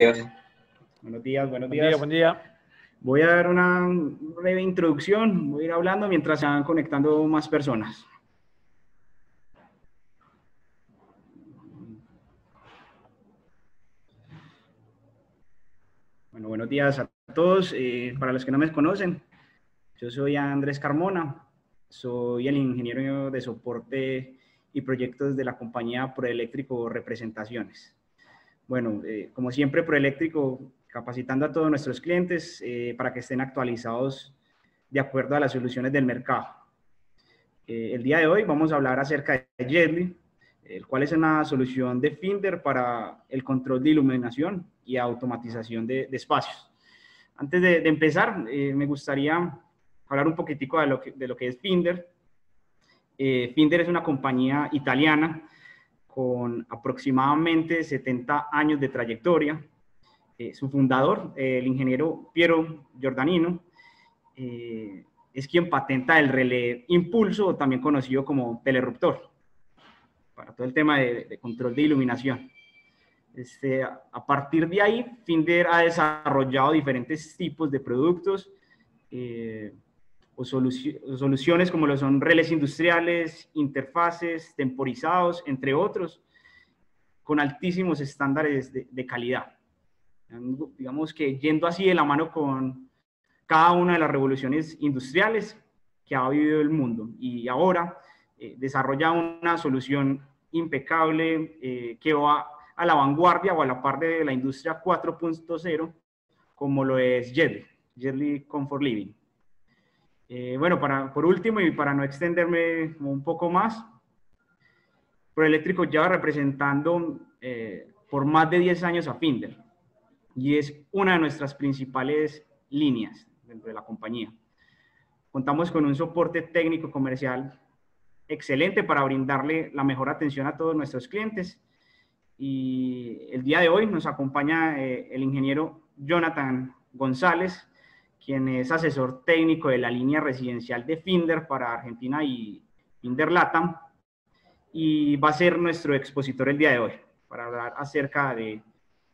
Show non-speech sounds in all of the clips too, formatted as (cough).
Buenos días, buenos días. Voy a dar una breve introducción, voy a ir hablando mientras se van conectando más personas. Bueno, buenos días a todos. Eh, para los que no me conocen, yo soy Andrés Carmona, soy el ingeniero de soporte y proyectos de la compañía Proeléctrico Representaciones. Bueno, eh, como siempre, Proeléctrico capacitando a todos nuestros clientes eh, para que estén actualizados de acuerdo a las soluciones del mercado. Eh, el día de hoy vamos a hablar acerca de Jetly, el cual es una solución de Finder para el control de iluminación y automatización de, espacios. Antes de, empezar, me gustaría hablar un poquitico de lo que, de lo que es Finder. Finder es una compañía italiana con aproximadamente 70 años de trayectoria. Eh, su fundador, el ingeniero Piero Giordanino, eh, es quien patenta el relé impulso, también conocido como teleruptor, para todo el tema de, control de iluminación. Este, a partir de ahí, Finder ha desarrollado diferentes tipos de productos, eh, o, soluciones como lo son relés industriales, interfaces, temporizados, entre otros, con altísimos estándares de, calidad. Digamos que yendo así de la mano con cada una de las revoluciones industriales que ha vivido el mundo y ahora eh, desarrolla una solución impecable eh, que va a la vanguardia o a la par de la industria 4.0 como lo es Yerli, Yerli Comfort Living. Eh, bueno, para, por último y para no extenderme un poco más, Proeléctrico lleva representando eh, por más de 10 años a Finder y es una de nuestras principales líneas dentro de la compañía. Contamos con un soporte técnico comercial excelente para brindarle la mejor atención a todos nuestros clientes y el día de hoy nos acompaña eh, el ingeniero Jonathan González, quien es asesor técnico de la línea residencial de Finder para Argentina y Finder Latam, y va a ser nuestro expositor el día de hoy para hablar acerca de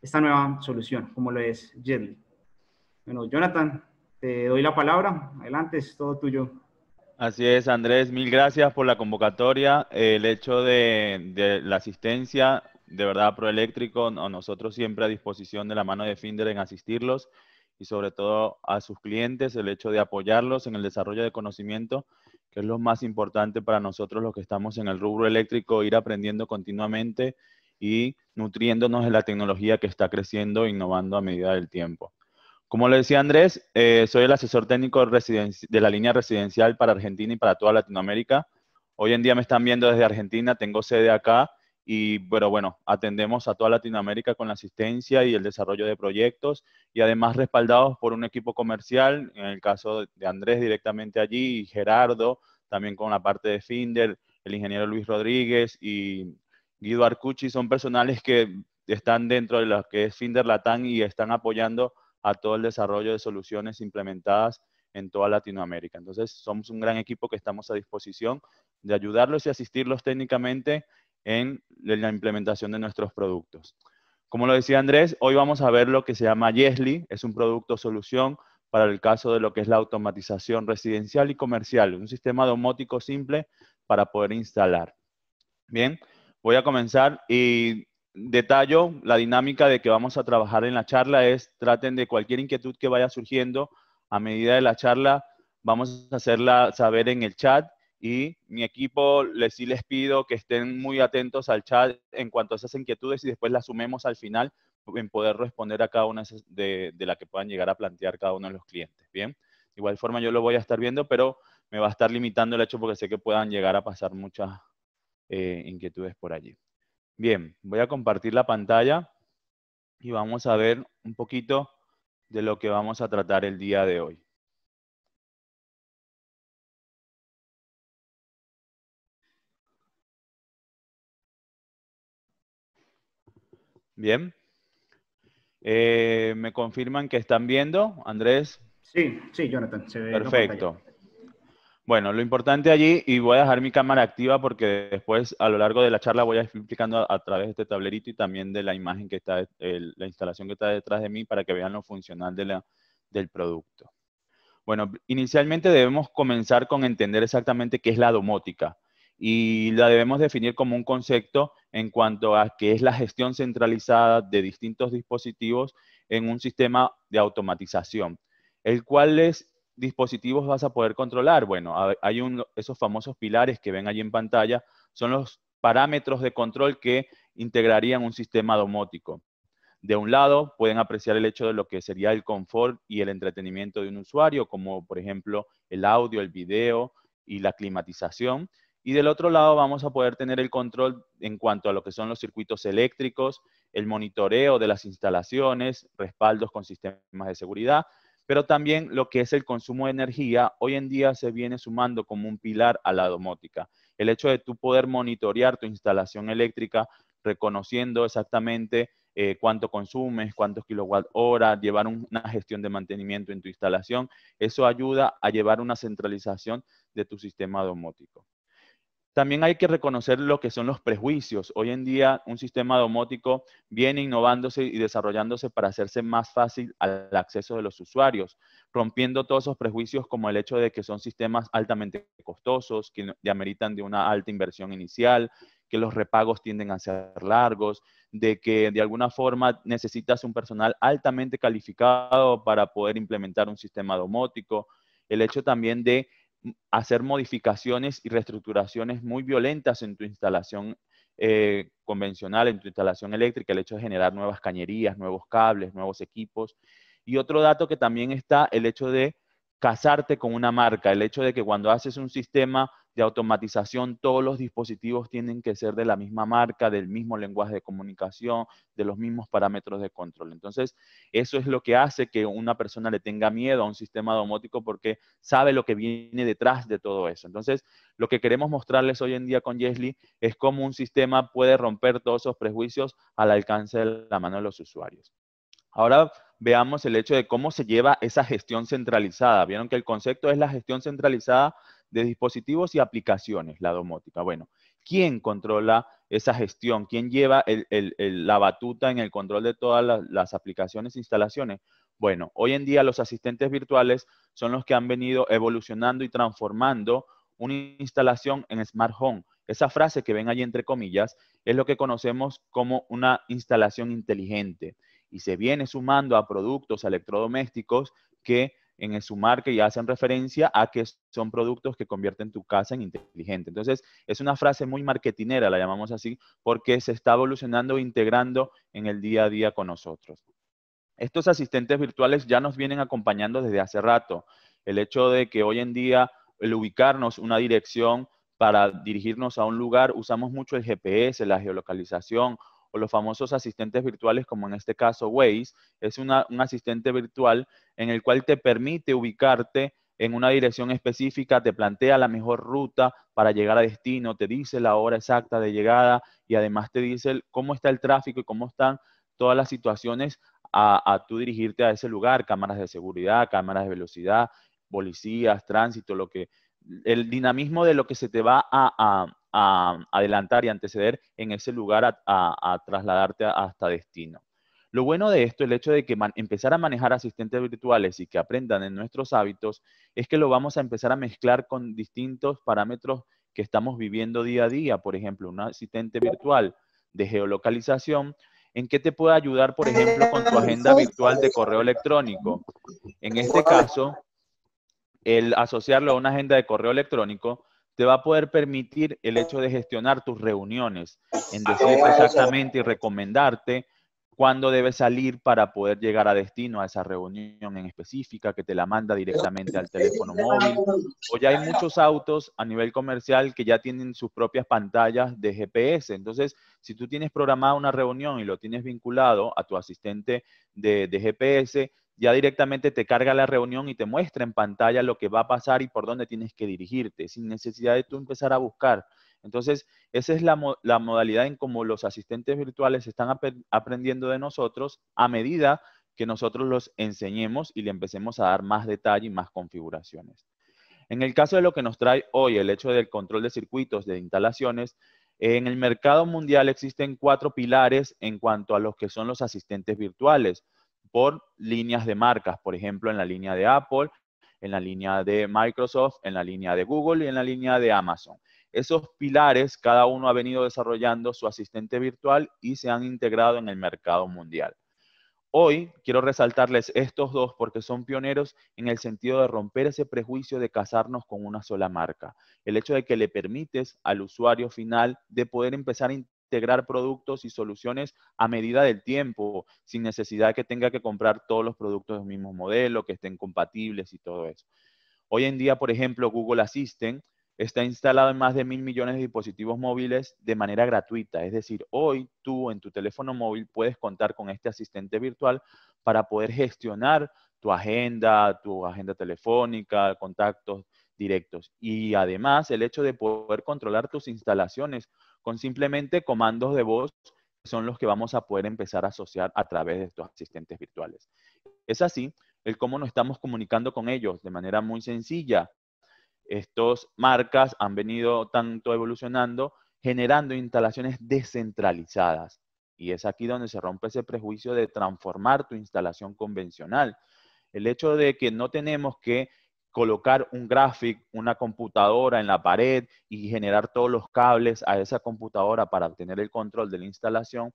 esta nueva solución, como lo es Jetly. Bueno, Jonathan, te doy la palabra. Adelante, es todo tuyo. Así es, Andrés, mil gracias por la convocatoria. El hecho de, de la asistencia, de verdad, Proeléctrico, nosotros siempre a disposición de la mano de Finder en asistirlos y sobre todo a sus clientes, el hecho de apoyarlos en el desarrollo de conocimiento, que es lo más importante para nosotros los que estamos en el rubro eléctrico, ir aprendiendo continuamente y nutriéndonos de la tecnología que está creciendo e innovando a medida del tiempo. Como le decía Andrés, eh, soy el asesor técnico de la línea residencial para Argentina y para toda Latinoamérica. Hoy en día me están viendo desde Argentina, tengo sede acá y pero bueno, atendemos a toda Latinoamérica con la asistencia y el desarrollo de proyectos y además respaldados por un equipo comercial, en el caso de Andrés directamente allí y Gerardo también con la parte de Finder, el ingeniero Luis Rodríguez y Guido Arcucci son personales que están dentro de lo que es Finder Latam y están apoyando a todo el desarrollo de soluciones implementadas en toda Latinoamérica. Entonces, somos un gran equipo que estamos a disposición de ayudarlos y asistirlos técnicamente en la implementación de nuestros productos. Como lo decía Andrés, hoy vamos a ver lo que se llama Yesli, es un producto solución para el caso de lo que es la automatización residencial y comercial, un sistema domótico simple para poder instalar. Bien, voy a comenzar y detallo la dinámica de que vamos a trabajar en la charla es traten de cualquier inquietud que vaya surgiendo a medida de la charla, vamos a hacerla saber en el chat y mi equipo les, sí les pido que estén muy atentos al chat en cuanto a esas inquietudes y después las sumemos al final en poder responder a cada una de, las que puedan llegar a plantear cada uno de los clientes, ¿bien? De igual forma yo lo voy a estar viendo, pero me va a estar limitando el hecho porque sé que puedan llegar a pasar muchas eh, inquietudes por allí. Bien, voy a compartir la pantalla y vamos a ver un poquito de lo que vamos a tratar el día de hoy. Bien. Eh, me confirman que están viendo, Andrés. Sí, sí, Jonathan. Se Perfecto. Bueno, lo importante allí, y voy a dejar mi cámara activa porque después a lo largo de la charla voy a explicando a, través de este tablerito y también de la imagen que está, la instalación que está detrás de mí para que vean lo funcional del producto. Bueno, inicialmente debemos comenzar con entender exactamente qué es la domótica y la debemos definir como un concepto en cuanto a que es la gestión centralizada de distintos dispositivos en un sistema de automatización. ¿El cuáles dispositivos vas a poder controlar? Bueno, hay esos famosos pilares que ven allí en pantalla, son los parámetros de control que integrarían un sistema domótico. De un lado, pueden apreciar el hecho de lo que sería el confort y el entretenimiento de un usuario, como por ejemplo el audio, el video y la climatización. Y del otro lado vamos a poder tener el control en cuanto a lo que son los circuitos eléctricos, el monitoreo de las instalaciones, respaldos con sistemas de seguridad, pero también lo que es el consumo de energía, hoy en día se viene sumando como un pilar a la domótica. El hecho de tú poder monitorear tu instalación eléctrica, reconociendo exactamente eh, cuánto consumes, cuántos kilowatt hora, llevar una gestión de mantenimiento en tu instalación, eso ayuda a llevar una centralización de tu sistema domótico. También hay que reconocer lo que son los prejuicios. Hoy en día un sistema domótico viene innovándose y desarrollándose para hacerse más fácil al acceso de los usuarios, rompiendo todos esos prejuicios como el hecho de que son sistemas altamente costosos, que ya ameritan de una alta inversión inicial, que los repagos tienden a ser largos, de que de alguna forma necesitas un personal altamente calificado para poder implementar un sistema domótico, el hecho también de hacer modificaciones y reestructuraciones muy violentas en tu instalación eh, convencional, en tu instalación eléctrica, el hecho de generar nuevas cañerías, nuevos cables, nuevos equipos. Y otro dato que también está, el hecho de casarte con una marca, el hecho de que cuando haces un sistema de automatización, todos los dispositivos tienen que ser de la misma marca, del mismo lenguaje de comunicación, de los mismos parámetros de control. Entonces, eso es lo que hace que una persona le tenga miedo a un sistema domótico porque sabe lo que viene detrás de todo eso. Entonces, lo que queremos mostrarles hoy en día con Yesli es cómo un sistema puede romper todos esos prejuicios al alcance de la mano de los usuarios. Ahora veamos el hecho de cómo se lleva esa gestión centralizada. Vieron que el concepto es la gestión centralizada de dispositivos y aplicaciones, la domótica. Bueno, ¿quién controla esa gestión? ¿Quién lleva la batuta en el control de todas las, aplicaciones e instalaciones? Bueno, hoy en día los asistentes virtuales son los que han venido evolucionando y transformando una instalación en smart home. Esa frase que ven ahí entre comillas es lo que conocemos como una instalación inteligente y se viene sumando a productos electrodomésticos que en su marca y hacen referencia a que son productos que convierten tu casa en inteligente. Entonces, es una frase muy marketinera, la llamamos así, porque se está evolucionando e integrando en el día a día con nosotros. Estos asistentes virtuales ya nos vienen acompañando desde hace rato. El hecho de que hoy en día el ubicarnos una dirección para dirigirnos a un lugar usamos mucho el GPS, la geolocalización o los famosos asistentes virtuales, como en este caso Waze, es un asistente virtual en el cual te permite ubicarte en una dirección específica, te plantea la mejor ruta para llegar a destino, te dice la hora exacta de llegada y además te dice cómo está el tráfico y cómo están todas las situaciones a, a tú dirigirte a ese lugar, cámaras de seguridad, cámaras de velocidad, policías, tránsito, lo que, el dinamismo de lo que se te va a a um, adelantar y anteceder en ese lugar a, trasladarte hasta destino. Lo bueno de esto, el hecho de que empezar a manejar asistentes virtuales y que aprendan en nuestros hábitos, es que lo vamos a empezar a mezclar con distintos parámetros que estamos viviendo día a día. Por ejemplo, un asistente virtual de geolocalización, ¿en qué te puede ayudar, por ejemplo, con tu agenda virtual de correo electrónico? En este caso, el asociarlo a una agenda de correo electrónico te va a poder permitir el hecho de gestionar tus reuniones, en decirte exactamente y recomendarte cuándo debes salir para poder llegar a destino a esa reunión en específica que te la manda directamente al teléfono móvil. O ya hay muchos autos a nivel comercial que ya tienen sus propias pantallas de GPS. Entonces, si tú tienes programada una reunión y lo tienes vinculado a tu asistente de GPS, ya directamente te carga la reunión y te muestra en pantalla lo que va a pasar y por dónde tienes que dirigirte, sin necesidad de tú empezar a buscar. Entonces, esa es la, modalidad en cómo los asistentes virtuales están aprendiendo de nosotros a medida que nosotros los enseñemos y le empecemos a dar más detalle y más configuraciones. En el caso de lo que nos trae hoy, el hecho del control de circuitos, de instalaciones, en el mercado mundial existen cuatro pilares en cuanto a los que son los asistentes virtuales por líneas de marcas, por ejemplo, en la línea de Apple, en la línea de Microsoft, en la línea de Google y en la línea de Amazon. Esos pilares, cada uno ha venido desarrollando su asistente virtual y se han integrado en el mercado mundial. Hoy quiero resaltarles estos dos porque son pioneros en el sentido de romper ese prejuicio de casarnos con una sola marca. El hecho de que le permites al usuario final de poder empezar a integrar productos y soluciones a medida del tiempo, sin necesidad que tenga que comprar todos los productos del mismo modelo, que estén compatibles y todo eso. Hoy en día, por ejemplo, Google Assistant está instalado en más de mil millones de dispositivos móviles de manera gratuita. Es decir, hoy tú en tu teléfono móvil puedes contar con este asistente virtual para poder gestionar tu agenda, tu agenda telefónica, contactos directos. Y además el hecho de poder controlar tus instalaciones con simplemente comandos de voz son los que vamos a poder empezar a asociar a través de estos asistentes virtuales. Es así el cómo nos estamos comunicando con ellos de manera muy sencilla. Estas marcas han venido tanto evolucionando generando instalaciones descentralizadas. Y es aquí donde se rompe ese prejuicio de transformar tu instalación convencional. El hecho de que no tenemos que colocar un gráfico, una computadora en la pared y generar todos los cables a esa computadora para obtener el control de la instalación,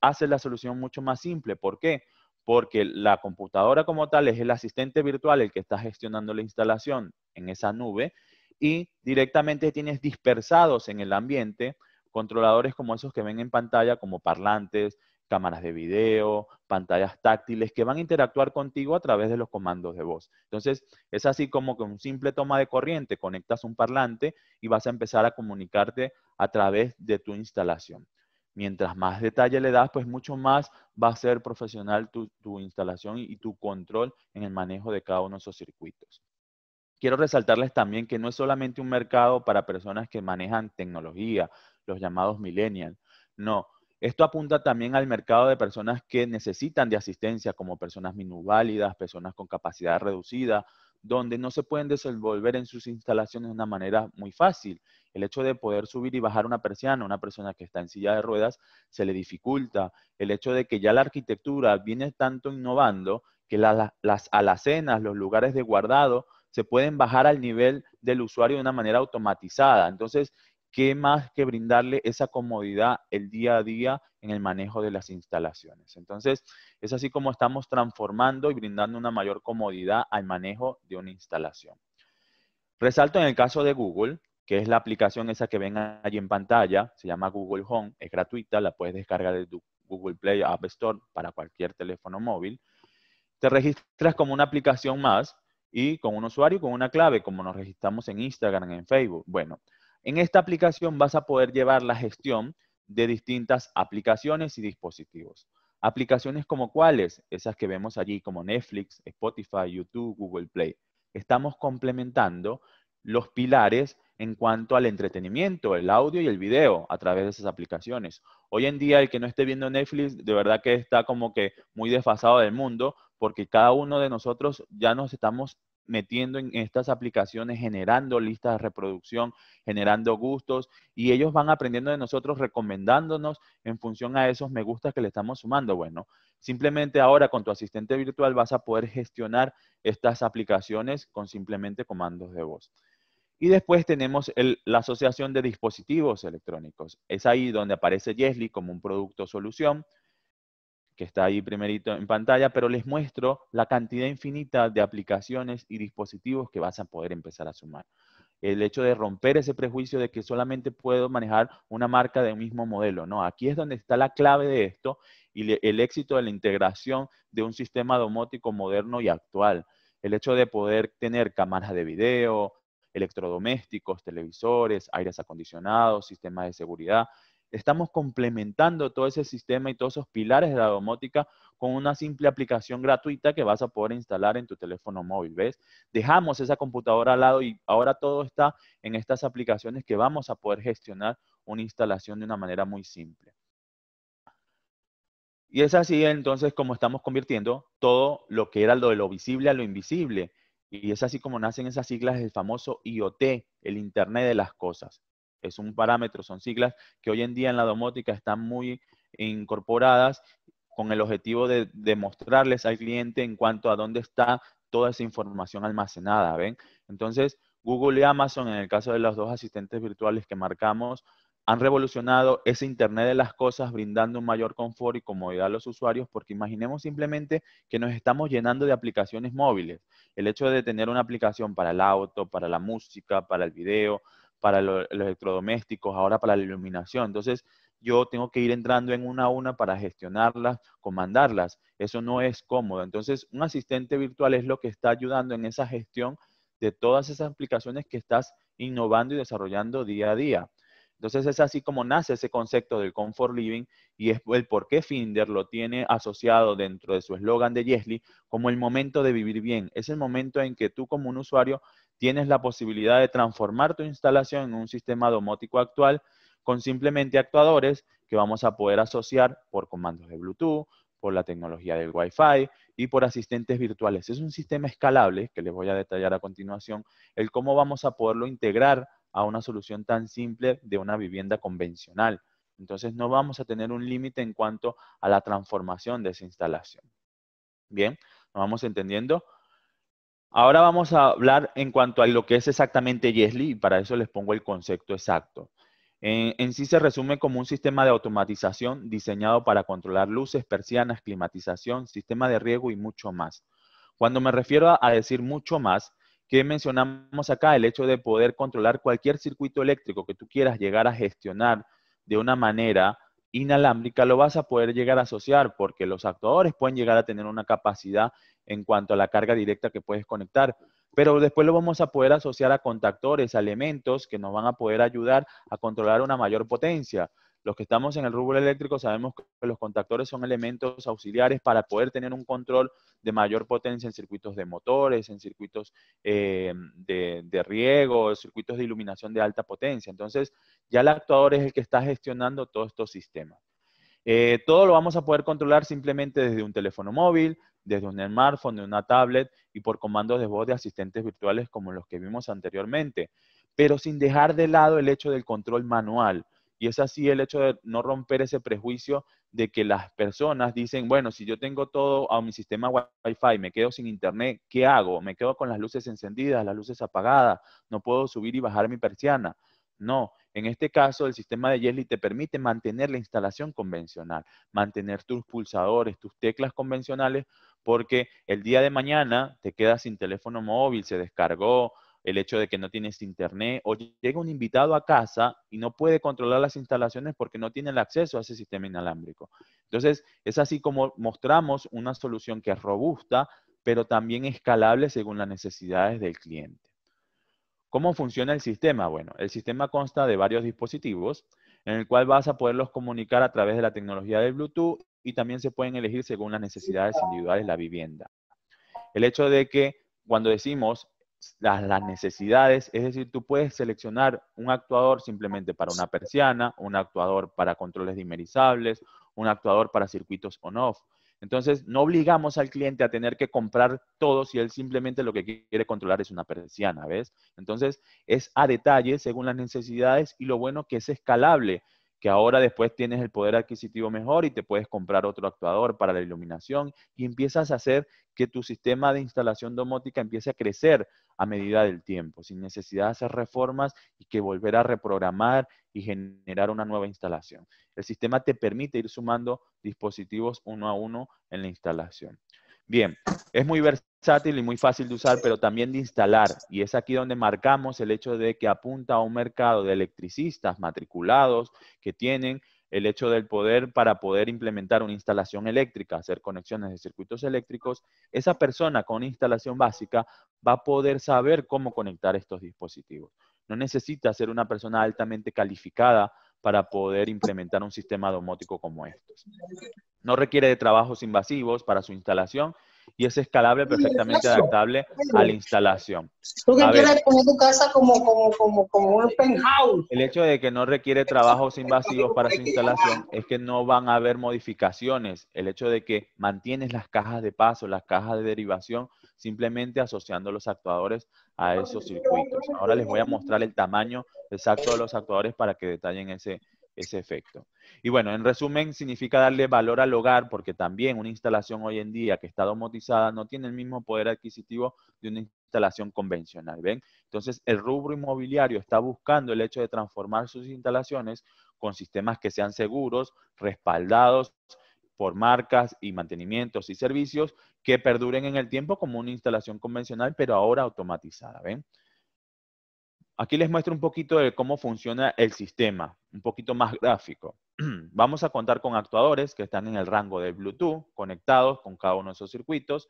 hace la solución mucho más simple. ¿Por qué? Porque la computadora como tal es el asistente virtual el que está gestionando la instalación en esa nube y directamente tienes dispersados en el ambiente controladores como esos que ven en pantalla, como parlantes, cámaras de video, pantallas táctiles que van a interactuar contigo a través de los comandos de voz. Entonces, es así como con un simple toma de corriente conectas un parlante y vas a empezar a comunicarte a través de tu instalación. Mientras más detalle le das, pues mucho más va a ser profesional tu, tu instalación y tu control en el manejo de cada uno de esos circuitos. Quiero resaltarles también que no es solamente un mercado para personas que manejan tecnología, los llamados millennials. No, esto apunta también al mercado de personas que necesitan de asistencia, como personas minusválidas, personas con capacidad reducida, donde no se pueden desenvolver en sus instalaciones de una manera muy fácil. El hecho de poder subir y bajar una persiana, una persona que está en silla de ruedas, se le dificulta. El hecho de que ya la arquitectura viene tanto innovando que las alacenas, los lugares de guardado, se pueden bajar al nivel del usuario de una manera automatizada. Entonces, ¿qué más que brindarle esa comodidad el día a día en el manejo de las instalaciones? Entonces, es así como estamos transformando y brindando una mayor comodidad al manejo de una instalación. Resalto en el caso de Google, que es la aplicación esa que ven allí en pantalla, se llama Google Home, es gratuita, la puedes descargar de Google Play App Store para cualquier teléfono móvil. Te registras como una aplicación más y con un usuario con una clave, como nos registramos en Instagram, en Facebook. Bueno, en esta aplicación vas a poder llevar la gestión de distintas aplicaciones y dispositivos. Aplicaciones como cuáles, esas que vemos allí como Netflix, Spotify, YouTube, Google Play. Estamos complementando los pilares en cuanto al entretenimiento, el audio y el video a través de esas aplicaciones. Hoy en día el que no esté viendo Netflix de verdad que está como que muy desfasado del mundo porque cada uno de nosotros ya nos estamos metiendo en estas aplicaciones, generando listas de reproducción, generando gustos y ellos van aprendiendo de nosotros, recomendándonos en función a esos me gustas que le estamos sumando. Bueno, simplemente ahora con tu asistente virtual vas a poder gestionar estas aplicaciones con simplemente comandos de voz. Y después tenemos la asociación de dispositivos electrónicos. Es ahí donde aparece Yesly como un producto solución que está ahí primerito en pantalla, pero les muestro la cantidad infinita de aplicaciones y dispositivos que vas a poder empezar a sumar. El hecho de romper ese prejuicio de que solamente puedo manejar una marca de un mismo modelo, no, aquí es donde está la clave de esto y el éxito de la integración de un sistema domótico moderno y actual. El hecho de poder tener cámaras de video, electrodomésticos, televisores, aires acondicionados, sistemas de seguridad, estamos complementando todo ese sistema y todos esos pilares de la domótica con una simple aplicación gratuita que vas a poder instalar en tu teléfono móvil, ¿ves? Dejamos esa computadora al lado y ahora todo está en estas aplicaciones que vamos a poder gestionar una instalación de una manera muy simple. Y es así entonces como estamos convirtiendo todo lo que era lo de lo visible a lo invisible. Y es así como nacen esas siglas del famoso IoT, el Internet de las Cosas es un parámetro, son siglas que hoy en día en la domótica están muy incorporadas con el objetivo de demostrarles al cliente en cuanto a dónde está toda esa información almacenada, ¿ven? Entonces, Google y Amazon, en el caso de los dos asistentes virtuales que marcamos, han revolucionado ese Internet de las cosas, brindando un mayor confort y comodidad a los usuarios, porque imaginemos simplemente que nos estamos llenando de aplicaciones móviles. El hecho de tener una aplicación para el auto, para la música, para el video, para los electrodomésticos, ahora para la iluminación. Entonces, yo tengo que ir entrando en una a una para gestionarlas, comandarlas. Eso no es cómodo. Entonces, un asistente virtual es lo que está ayudando en esa gestión de todas esas aplicaciones que estás innovando y desarrollando día a día. Entonces es así como nace ese concepto del comfort living y es el por qué Finder lo tiene asociado dentro de su eslogan de Yesli como el momento de vivir bien. Es el momento en que tú como un usuario tienes la posibilidad de transformar tu instalación en un sistema domótico actual con simplemente actuadores que vamos a poder asociar por comandos de Bluetooth, por la tecnología del Wi-Fi y por asistentes virtuales. Es un sistema escalable, que les voy a detallar a continuación, el cómo vamos a poderlo integrar a una solución tan simple de una vivienda convencional. Entonces no vamos a tener un límite en cuanto a la transformación de esa instalación. Bien, ¿nos vamos entendiendo? Ahora vamos a hablar en cuanto a lo que es exactamente Yesli y para eso les pongo el concepto exacto. En, sí se resume como un sistema de automatización diseñado para controlar luces, persianas, climatización, sistema de riego y mucho más. Cuando me refiero a, a decir mucho más, que mencionamos acá el hecho de poder controlar cualquier circuito eléctrico que tú quieras llegar a gestionar de una manera inalámbrica lo vas a poder llegar a asociar porque los actuadores pueden llegar a tener una capacidad en cuanto a la carga directa que puedes conectar, pero después lo vamos a poder asociar a contactores, a elementos que nos van a poder ayudar a controlar una mayor potencia. Los que estamos en el rubro eléctrico sabemos que los contactores son elementos auxiliares para poder tener un control de mayor potencia en circuitos de motores, en circuitos eh, de, de, riego, circuitos de iluminación de alta potencia. Entonces, ya el actuador es el que está gestionando todos estos sistemas. Eh, todo lo vamos a poder controlar simplemente desde un teléfono móvil, desde un smartphone, de una tablet y por comandos de voz de asistentes virtuales como los que vimos anteriormente, pero sin dejar de lado el hecho del control manual. Y es así el hecho de no romper ese prejuicio de que las personas dicen, bueno, si yo tengo todo a mi sistema Wi-Fi, me quedo sin internet, ¿qué hago? Me quedo con las luces encendidas, las luces apagadas, no puedo subir y bajar mi persiana. No, en este caso el sistema de Yesli te permite mantener la instalación convencional, mantener tus pulsadores, tus teclas convencionales, porque el día de mañana te quedas sin teléfono móvil, se descargó, el hecho de que no tienes internet o llega un invitado a casa y no puede controlar las instalaciones porque no tiene el acceso a ese sistema inalámbrico. Entonces, es así como mostramos una solución que es robusta, pero también escalable según las necesidades del cliente. ¿Cómo funciona el sistema? Bueno, el sistema consta de varios dispositivos en el cual vas a poderlos comunicar a través de la tecnología de Bluetooth y también se pueden elegir según las necesidades individuales la vivienda. El hecho de que cuando decimos las, necesidades, es decir, tú puedes seleccionar un actuador simplemente para una persiana, un actuador para controles dimerizables, un actuador para circuitos on-off. Entonces, no obligamos al cliente a tener que comprar todo si él simplemente lo que quiere controlar es una persiana, ¿ves? Entonces, es a detalle según las necesidades y lo bueno que es escalable que ahora después tienes el poder adquisitivo mejor y te puedes comprar otro actuador para la iluminación y empiezas a hacer que tu sistema de instalación domótica empiece a crecer a medida del tiempo, sin necesidad de hacer reformas y que volver a reprogramar y generar una nueva instalación. El sistema te permite ir sumando dispositivos uno a uno en la instalación. Bien, es muy versátil y muy fácil de usar, pero también de instalar. Y es aquí donde marcamos el hecho de que apunta a un mercado de electricistas matriculados que tienen el hecho del poder para poder implementar una instalación eléctrica, hacer conexiones de circuitos eléctricos, esa persona con instalación básica va a poder saber cómo conectar estos dispositivos. No necesita ser una persona altamente calificada para poder implementar un sistema domótico como estos. No requiere de trabajos invasivos para su instalación y es escalable, perfectamente adaptable a la instalación. Tú casa como, El hecho de que no requiere trabajos invasivos para su instalación es que no van a haber modificaciones. El hecho de que mantienes las cajas de paso, las cajas de derivación, simplemente asociando los actuadores a ah, esos circuitos. Ahora les voy a mostrar el tamaño exacto de los actuadores para que detallen ese, ese efecto. Y bueno, en resumen, significa darle valor al hogar, porque también una instalación hoy en día que está domotizada no tiene el mismo poder adquisitivo de una instalación convencional, ¿ven? Entonces, el rubro inmobiliario está buscando el hecho de transformar sus instalaciones con sistemas que sean seguros, respaldados por marcas y mantenimientos y servicios que perduren en el tiempo como una instalación convencional, pero ahora automatizada. ¿ven? Aquí les muestro un poquito de cómo funciona el sistema, un poquito más gráfico. (clears throat) Vamos a contar con actuadores que están en el rango del Bluetooth, conectados con cada uno de esos circuitos,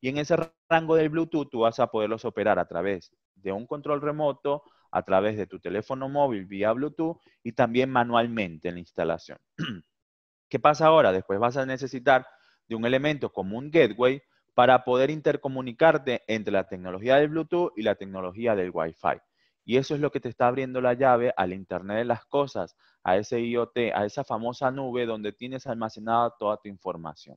y en ese rango del Bluetooth tú vas a poderlos operar a través de un control remoto, a través de tu teléfono móvil vía Bluetooth y también manualmente en la instalación. (clears throat) ¿Qué pasa ahora? Después vas a necesitar de un elemento como un gateway para poder intercomunicarte entre la tecnología del Bluetooth y la tecnología del Wi-Fi. Y eso es lo que te está abriendo la llave al Internet de las Cosas, a ese IoT, a esa famosa nube donde tienes almacenada toda tu información.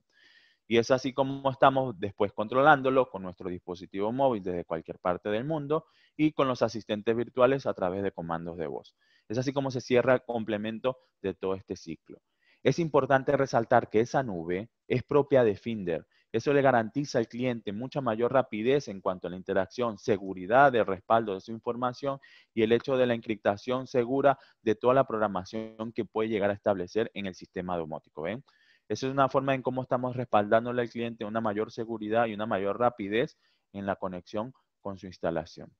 Y es así como estamos después controlándolo con nuestro dispositivo móvil desde cualquier parte del mundo y con los asistentes virtuales a través de comandos de voz. Es así como se cierra el complemento de todo este ciclo. Es importante resaltar que esa nube es propia de Finder. Eso le garantiza al cliente mucha mayor rapidez en cuanto a la interacción, seguridad de respaldo de su información y el hecho de la encriptación segura de toda la programación que puede llegar a establecer en el sistema domótico. ¿ven? Esa es una forma en cómo estamos respaldándole al cliente una mayor seguridad y una mayor rapidez en la conexión con su instalación.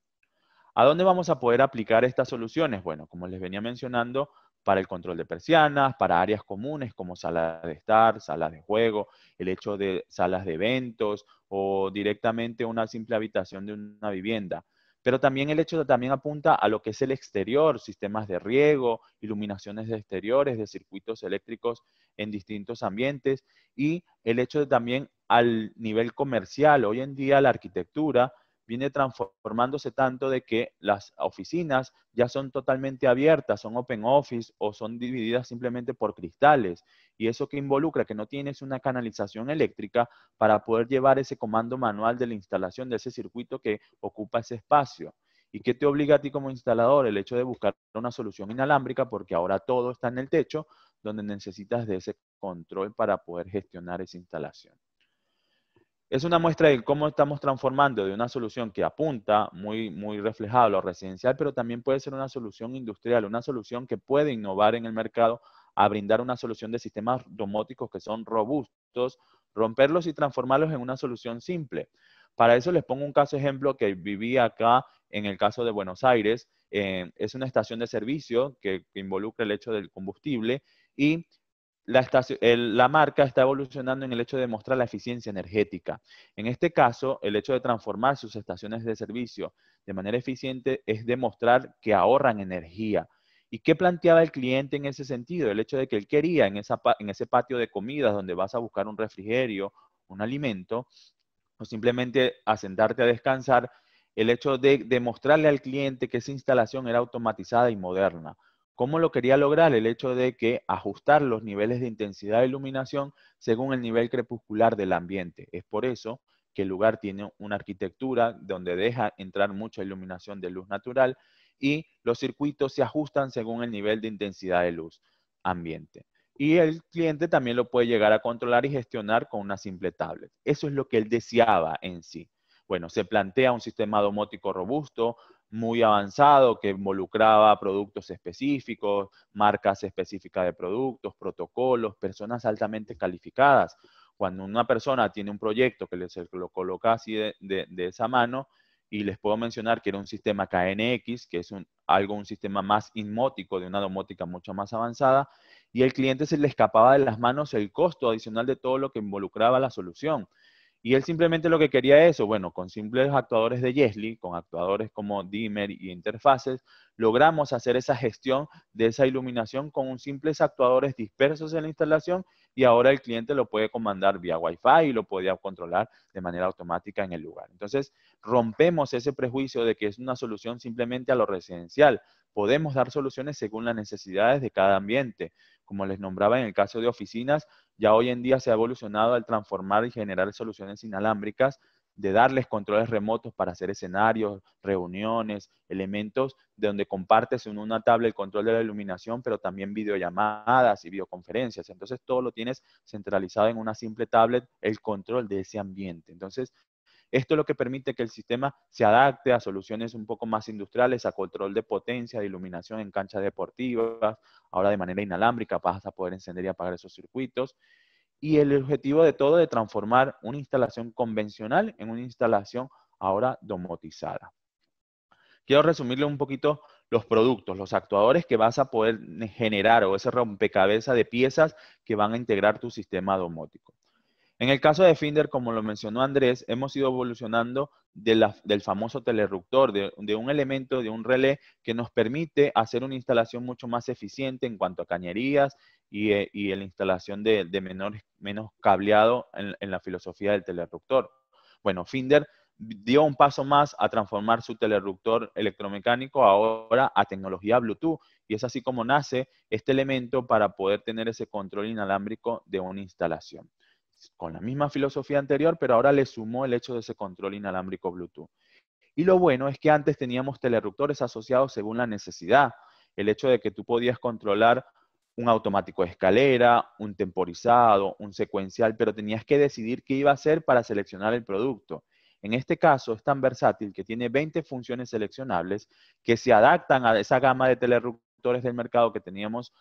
¿A dónde vamos a poder aplicar estas soluciones? Bueno, como les venía mencionando, para el control de persianas, para áreas comunes como salas de estar, salas de juego, el hecho de salas de eventos o directamente una simple habitación de una vivienda. Pero también el hecho de, también apunta a lo que es el exterior, sistemas de riego, iluminaciones exteriores, de circuitos eléctricos en distintos ambientes y el hecho de también al nivel comercial. Hoy en día la arquitectura viene transformándose tanto de que las oficinas ya son totalmente abiertas, son open office o son divididas simplemente por cristales. Y eso que involucra que no tienes una canalización eléctrica para poder llevar ese comando manual de la instalación de ese circuito que ocupa ese espacio. ¿Y que te obliga a ti como instalador? El hecho de buscar una solución inalámbrica porque ahora todo está en el techo donde necesitas de ese control para poder gestionar esa instalación. Es una muestra de cómo estamos transformando de una solución que apunta muy, muy a lo residencial, pero también puede ser una solución industrial, una solución que puede innovar en el mercado a brindar una solución de sistemas domóticos que son robustos, romperlos y transformarlos en una solución simple. Para eso les pongo un caso ejemplo que viví acá en el caso de Buenos Aires. Eh, es una estación de servicio que involucra el hecho del combustible y la, marca está evolucionando en el hecho de mostrar la eficiencia energética. En este caso, el hecho de transformar sus estaciones de servicio de manera eficiente es demostrar que ahorran energía. ¿Y qué planteaba el cliente en ese sentido? El hecho de que él quería en, ese patio de comidas donde vas a buscar un refrigerio, un alimento, o simplemente a sentarte a descansar, el hecho de demostrarle al cliente que esa instalación era automatizada y moderna. ¿Cómo lo quería lograr? El hecho de que ajustar los niveles de intensidad de iluminación según el nivel crepuscular del ambiente. Es por eso que el lugar tiene una arquitectura donde deja entrar mucha iluminación de luz natural y los circuitos se ajustan según el nivel de intensidad de luz ambiente. Y el cliente también lo puede llegar a controlar y gestionar con una simple tablet. Eso es lo que él deseaba en sí. Bueno, se plantea un sistema domótico robusto, muy avanzado que involucraba productos específicos, marcas específicas de productos, protocolos, personas altamente calificadas. Cuando una persona tiene un proyecto que se lo coloca así de, esa mano, y les puedo mencionar que era un sistema KNX, que es un, algo, un sistema más inmótico, de una domótica mucho más avanzada, y el cliente se le escapaba de las manos el costo adicional de todo lo que involucraba la solución. Y él simplemente lo que quería eso, bueno, con simples actuadores de Yesli, con actuadores como dimmer y interfaces, logramos hacer esa gestión de esa iluminación con simples actuadores dispersos en la instalación y ahora el cliente lo puede comandar vía Wi-Fi y lo podía controlar de manera automática en el lugar. Entonces, rompemos ese prejuicio de que es una solución simplemente a lo residencial. Podemos dar soluciones según las necesidades de cada ambiente como les nombraba en el caso de oficinas, ya hoy en día se ha evolucionado al transformar y generar soluciones inalámbricas de darles controles remotos para hacer escenarios, reuniones, elementos de donde compartes en una tablet el control de la iluminación, pero también videollamadas y videoconferencias. Entonces todo lo tienes centralizado en una simple tablet, el control de ese ambiente. Entonces esto es lo que permite que el sistema se adapte a soluciones un poco más industriales, a control de potencia, de iluminación en canchas deportivas, ahora de manera inalámbrica vas a poder encender y apagar esos circuitos. Y el objetivo de todo es de transformar una instalación convencional en una instalación ahora domotizada. Quiero resumirle un poquito los productos, los actuadores que vas a poder generar o ese rompecabezas de piezas que van a integrar tu sistema domótico. En el caso de Finder, como lo mencionó Andrés, hemos ido evolucionando del famoso telerruptor, de, un elemento, de un relé que nos permite hacer una instalación mucho más eficiente en cuanto a cañerías y, eh, la instalación de, menos cableado en, en, la filosofía del telerruptor. Bueno, Finder dio un paso más a transformar su telerruptor electromecánico ahora a tecnología Bluetooth y es así como nace este elemento para poder tener ese control inalámbrico de una instalación con la misma filosofía anterior, pero ahora le sumó el hecho de ese control inalámbrico Bluetooth. Y lo bueno es que antes teníamos telerruptores asociados según la necesidad. El hecho de que tú podías controlar un automático de escalera, un temporizado, un secuencial, pero tenías que decidir qué iba a hacer para seleccionar el producto. En este caso es tan versátil que tiene 20 funciones seleccionables que se adaptan a esa gama de telerruptores del mercado que teníamos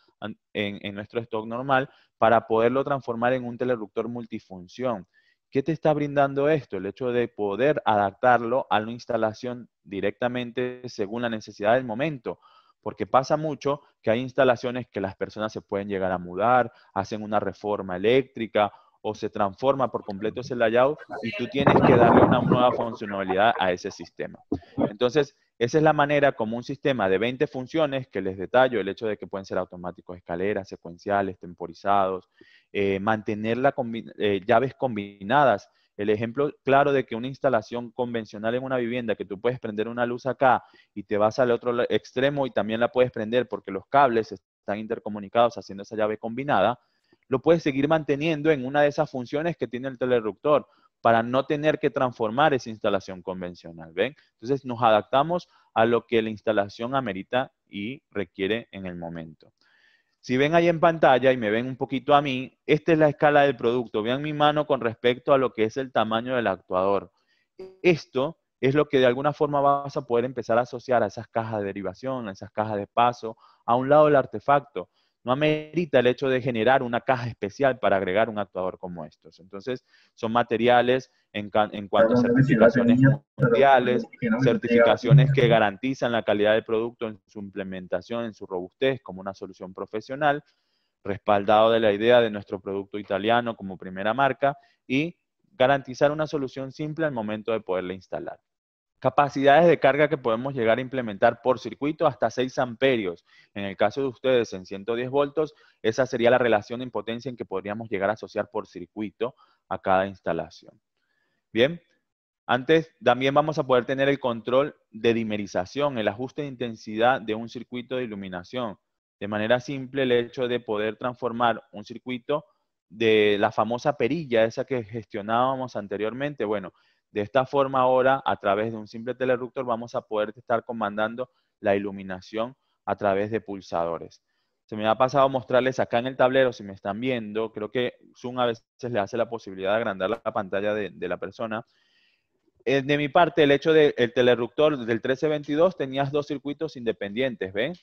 en, nuestro stock normal para poderlo transformar en un teleductor multifunción. ¿Qué te está brindando esto? El hecho de poder adaptarlo a una instalación directamente según la necesidad del momento. Porque pasa mucho que hay instalaciones que las personas se pueden llegar a mudar, hacen una reforma eléctrica o se transforma por completo ese layout y tú tienes que darle una nueva funcionalidad a ese sistema. Entonces, esa es la manera como un sistema de 20 funciones, que les detallo, el hecho de que pueden ser automáticos, escaleras, secuenciales, temporizados, eh, mantener eh, llaves combinadas. El ejemplo claro de que una instalación convencional en una vivienda, que tú puedes prender una luz acá y te vas al otro extremo y también la puedes prender porque los cables están intercomunicados haciendo esa llave combinada, lo puedes seguir manteniendo en una de esas funciones que tiene el teleductor para no tener que transformar esa instalación convencional, ¿ven? Entonces nos adaptamos a lo que la instalación amerita y requiere en el momento. Si ven ahí en pantalla y me ven un poquito a mí, esta es la escala del producto. Vean mi mano con respecto a lo que es el tamaño del actuador. Esto es lo que de alguna forma vas a poder empezar a asociar a esas cajas de derivación, a esas cajas de paso, a un lado del artefacto no amerita el hecho de generar una caja especial para agregar un actuador como estos. Entonces, son materiales en, cuanto a certificaciones mundiales, certificaciones que garantizan la calidad del producto en su implementación, en su robustez como una solución profesional, respaldado de la idea de nuestro producto italiano como primera marca y garantizar una solución simple al momento de poderla instalar. Capacidades de carga que podemos llegar a implementar por circuito hasta 6 amperios. En el caso de ustedes, en 110 voltios, esa sería la relación de impotencia en que podríamos llegar a asociar por circuito a cada instalación. Bien, antes también vamos a poder tener el control de dimerización, el ajuste de intensidad de un circuito de iluminación. De manera simple, el hecho de poder transformar un circuito de la famosa perilla, esa que gestionábamos anteriormente, bueno, de esta forma ahora, a través de un simple teleructor, vamos a poder estar comandando la iluminación a través de pulsadores. Se me ha pasado mostrarles acá en el tablero, si me están viendo, creo que Zoom a veces le hace la posibilidad de agrandar la pantalla de, la persona. Eh, de mi parte, el hecho del el del 1322 tenías dos circuitos independientes, ¿ven?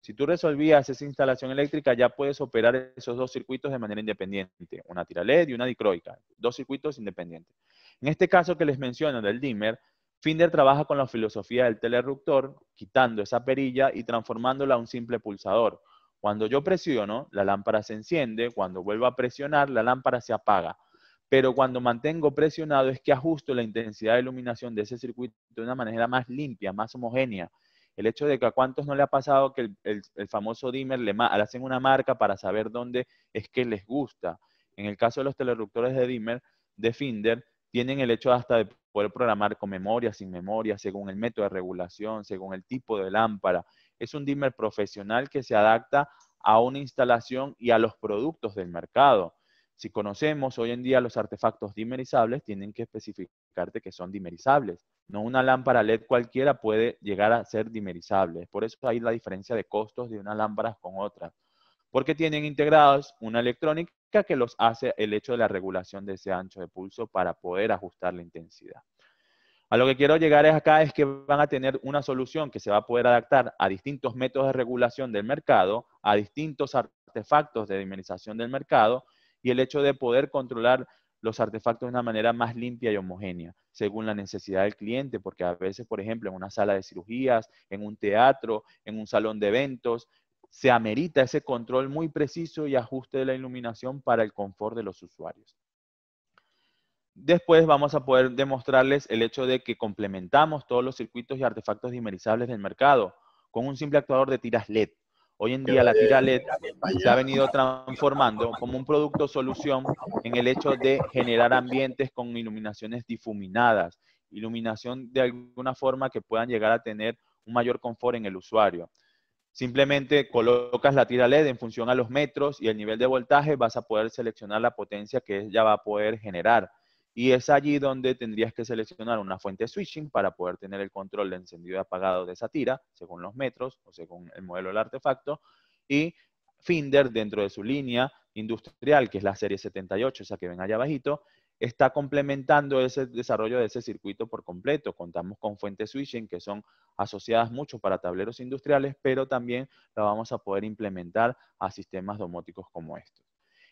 Si tú resolvías esa instalación eléctrica, ya puedes operar esos dos circuitos de manera independiente, una tira LED y una dicroica, dos circuitos independientes. En este caso que les menciono del dimmer, Finder trabaja con la filosofía del telerruptor, quitando esa perilla y transformándola a un simple pulsador. Cuando yo presiono, la lámpara se enciende, cuando vuelvo a presionar, la lámpara se apaga. Pero cuando mantengo presionado es que ajusto la intensidad de iluminación de ese circuito de una manera más limpia, más homogénea, el hecho de que a cuántos no le ha pasado que el, famoso dimmer le, hacen una marca para saber dónde es que les gusta. En el caso de los telereductores de dimmer, de Finder, tienen el hecho hasta de poder programar con memoria, sin memoria, según el método de regulación, según el tipo de lámpara. Es un dimmer profesional que se adapta a una instalación y a los productos del mercado. Si conocemos hoy en día los artefactos dimerizables, tienen que especificarte que son dimerizables. No una lámpara LED cualquiera puede llegar a ser dimerizable. Por eso hay la diferencia de costos de una lámpara con otra. Porque tienen integrados una electrónica que los hace el hecho de la regulación de ese ancho de pulso para poder ajustar la intensidad. A lo que quiero llegar es acá es que van a tener una solución que se va a poder adaptar a distintos métodos de regulación del mercado, a distintos artefactos de dimerización del mercado y el hecho de poder controlar los artefactos de una manera más limpia y homogénea, según la necesidad del cliente, porque a veces, por ejemplo, en una sala de cirugías, en un teatro, en un salón de eventos, se amerita ese control muy preciso y ajuste de la iluminación para el confort de los usuarios. Después vamos a poder demostrarles el hecho de que complementamos todos los circuitos y artefactos dimerizables del mercado con un simple actuador de tiras LED, Hoy en día la tira LED se ha venido transformando como un producto solución en el hecho de generar ambientes con iluminaciones difuminadas, iluminación de alguna forma que puedan llegar a tener un mayor confort en el usuario. Simplemente colocas la tira LED en función a los metros y el nivel de voltaje, vas a poder seleccionar la potencia que ella va a poder generar. Y es allí donde tendrías que seleccionar una fuente switching para poder tener el control de encendido y apagado de esa tira, según los metros o según el modelo del artefacto. Y Finder, dentro de su línea industrial, que es la serie 78, esa que ven allá abajito, está complementando ese desarrollo de ese circuito por completo. Contamos con fuentes switching que son asociadas mucho para tableros industriales, pero también la vamos a poder implementar a sistemas domóticos como estos.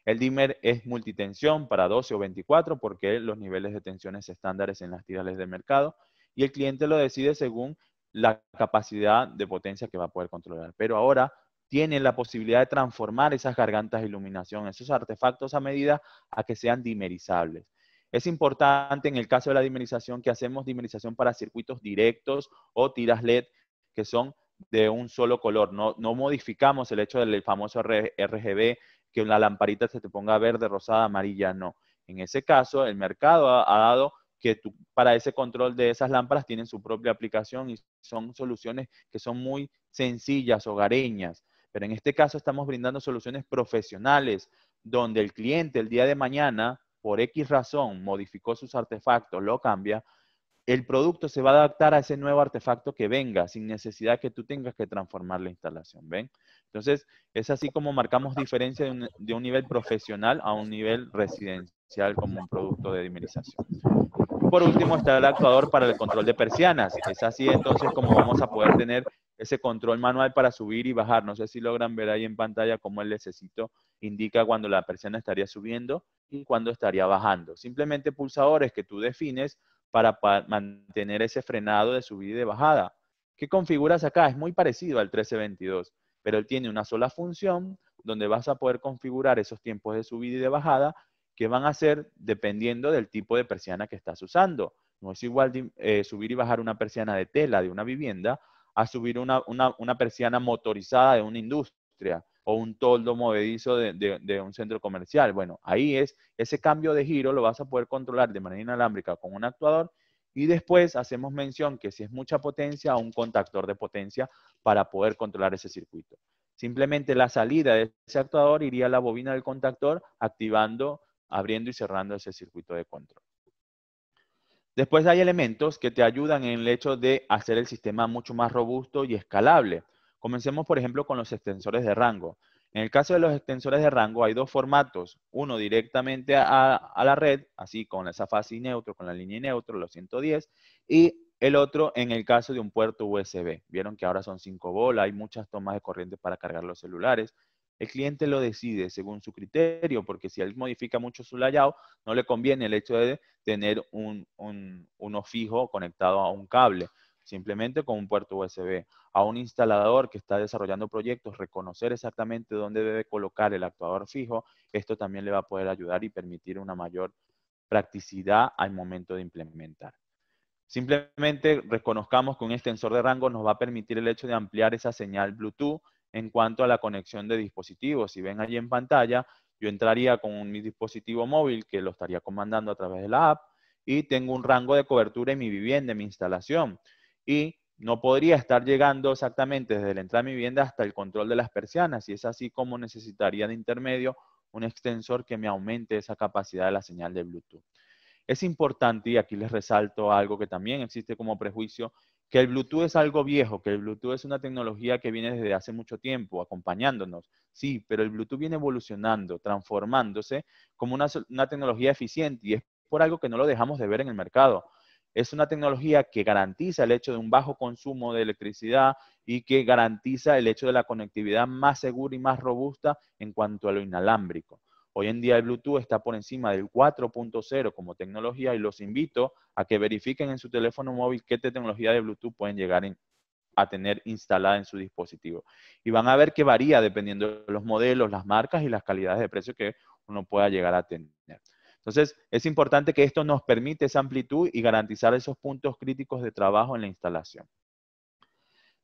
El dimmer es multitensión para 12 o 24 porque los niveles de tensiones estándares en las tirales de mercado y el cliente lo decide según la capacidad de potencia que va a poder controlar. Pero ahora tiene la posibilidad de transformar esas gargantas de iluminación, esos artefactos a medida, a que sean dimerizables. Es importante en el caso de la dimerización que hacemos dimerización para circuitos directos o tiras LED que son de un solo color. no modificamos el hecho del famoso RGB que la lamparita se te ponga verde, rosada, amarilla, no. En ese caso, el mercado ha, dado que para ese control de esas lámparas tienen su propia aplicación y son soluciones que son muy sencillas, hogareñas. Pero en este caso estamos brindando soluciones profesionales, donde el cliente el día de mañana, por X razón, modificó sus artefactos, lo cambia, el producto se va a adaptar a ese nuevo artefacto que venga, sin necesidad que tú tengas que transformar la instalación, ¿ven? Entonces, es así como marcamos diferencia de un, nivel profesional a un nivel residencial como un producto de dimerización. Por último, está el actuador para el control de persianas. Es así entonces como vamos a poder tener ese control manual para subir y bajar. No sé si logran ver ahí en pantalla cómo el necesito indica cuando la persiana estaría subiendo y cuando estaría bajando. Simplemente pulsadores que tú defines para mantener ese frenado de subida y de bajada. ¿Qué configuras acá? Es muy parecido al 1322, pero él tiene una sola función donde vas a poder configurar esos tiempos de subida y de bajada que van a ser dependiendo del tipo de persiana que estás usando. No es igual eh, subir y bajar una persiana de tela de una vivienda a subir una persiana motorizada de una industria o un toldo movedizo de, un centro comercial. Bueno, ahí es, ese cambio de giro lo vas a poder controlar de manera inalámbrica con un actuador y después hacemos mención que si es mucha potencia, a un contactor de potencia para poder controlar ese circuito. Simplemente la salida de ese actuador iría a la bobina del contactor activando, abriendo y cerrando ese circuito de control. Después hay elementos que te ayudan en el hecho de hacer el sistema mucho más robusto y escalable. Comencemos, por ejemplo, con los extensores de rango. En el caso de los extensores de rango hay dos formatos, uno directamente a, la red, así con esa fase y neutro, con la línea y neutro, los 110, y el otro en el caso de un puerto USB. Vieron que ahora son 5 bolas, hay muchas tomas de corriente para cargar los celulares. El cliente lo decide según su criterio, porque si él modifica mucho su layout, no le conviene el hecho de tener un, uno fijo conectado a un cable simplemente con un puerto USB. A un instalador que está desarrollando proyectos, reconocer exactamente dónde debe colocar el actuador fijo, esto también le va a poder ayudar y permitir una mayor practicidad al momento de implementar. Simplemente reconozcamos que un extensor de rango nos va a permitir el hecho de ampliar esa señal Bluetooth en cuanto a la conexión de dispositivos. Si ven allí en pantalla, yo entraría con mi dispositivo móvil que lo estaría comandando a través de la app y tengo un rango de cobertura en mi vivienda, en mi instalación y no podría estar llegando exactamente desde la entrada de mi vivienda hasta el control de las persianas y es así como necesitaría de intermedio un extensor que me aumente esa capacidad de la señal de Bluetooth. Es importante, y aquí les resalto algo que también existe como prejuicio, que el Bluetooth es algo viejo, que el Bluetooth es una tecnología que viene desde hace mucho tiempo acompañándonos. Sí, pero el Bluetooth viene evolucionando, transformándose como una, una tecnología eficiente y es por algo que no lo dejamos de ver en el mercado es una tecnología que garantiza el hecho de un bajo consumo de electricidad y que garantiza el hecho de la conectividad más segura y más robusta en cuanto a lo inalámbrico. Hoy en día el Bluetooth está por encima del 4.0 como tecnología y los invito a que verifiquen en su teléfono móvil qué tecnología de Bluetooth pueden llegar a tener instalada en su dispositivo. Y van a ver que varía dependiendo de los modelos, las marcas y las calidades de precio que uno pueda llegar a tener. Entonces, es importante que esto nos permite esa amplitud y garantizar esos puntos críticos de trabajo en la instalación.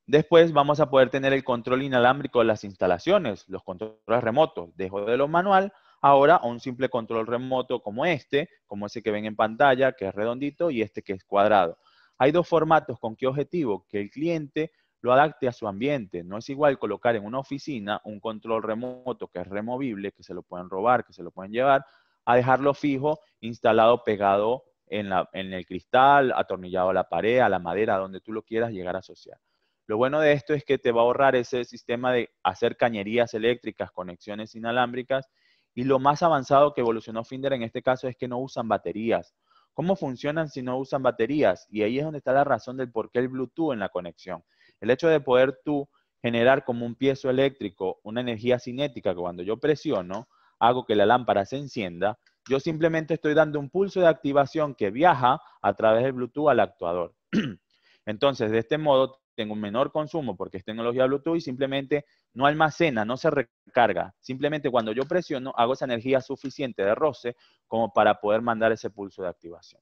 Después vamos a poder tener el control inalámbrico de las instalaciones, los controles remotos. Dejo de lo manual ahora un simple control remoto como este, como ese que ven en pantalla, que es redondito, y este que es cuadrado. Hay dos formatos con qué objetivo, que el cliente lo adapte a su ambiente. No es igual colocar en una oficina un control remoto que es removible, que se lo pueden robar, que se lo pueden llevar, a dejarlo fijo, instalado, pegado en, el cristal, atornillado a la pared, a la madera, donde tú lo quieras llegar a asociar. Lo bueno de esto es que te va a ahorrar ese sistema de hacer cañerías eléctricas, conexiones inalámbricas, y lo más avanzado que evolucionó Finder en este caso es que no usan baterías. ¿Cómo funcionan si no usan baterías? Y ahí es donde está la razón del por qué el Bluetooth en la conexión. El hecho de poder tú generar como un piezo eléctrico una energía cinética que cuando yo presiono, hago que la lámpara se encienda, yo simplemente estoy dando un pulso de activación que viaja a través del Bluetooth al actuador. (clears throat) Entonces, de este modo tengo un menor consumo porque es tecnología Bluetooth y simplemente no almacena, no se recarga. Simplemente cuando yo presiono, hago esa energía suficiente de roce como para poder mandar ese pulso de activación.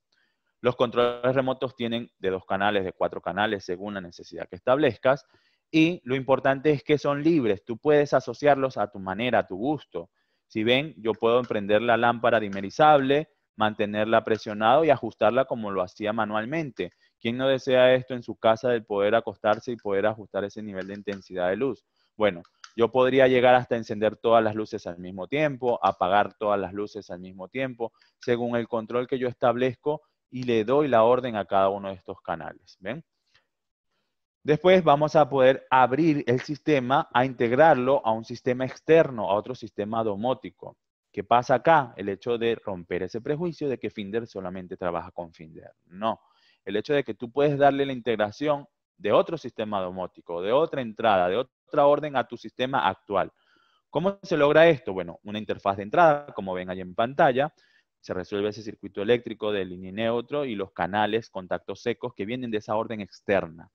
Los controles remotos tienen de dos canales, de cuatro canales, según la necesidad que establezcas. Y lo importante es que son libres, tú puedes asociarlos a tu manera, a tu gusto. Si ven, yo puedo emprender la lámpara dimerizable, mantenerla presionado y ajustarla como lo hacía manualmente. ¿Quién no desea esto en su casa del poder acostarse y poder ajustar ese nivel de intensidad de luz? Bueno, yo podría llegar hasta encender todas las luces al mismo tiempo, apagar todas las luces al mismo tiempo, según el control que yo establezco y le doy la orden a cada uno de estos canales. ¿Ven? Después vamos a poder abrir el sistema a integrarlo a un sistema externo, a otro sistema domótico. ¿Qué pasa acá? El hecho de romper ese prejuicio de que Finder solamente trabaja con Finder. No. El hecho de que tú puedes darle la integración de otro sistema domótico, de otra entrada, de otra orden a tu sistema actual. ¿Cómo se logra esto? Bueno, una interfaz de entrada, como ven ahí en pantalla, se resuelve ese circuito eléctrico línea y neutro y los canales, contactos secos que vienen de esa orden externa.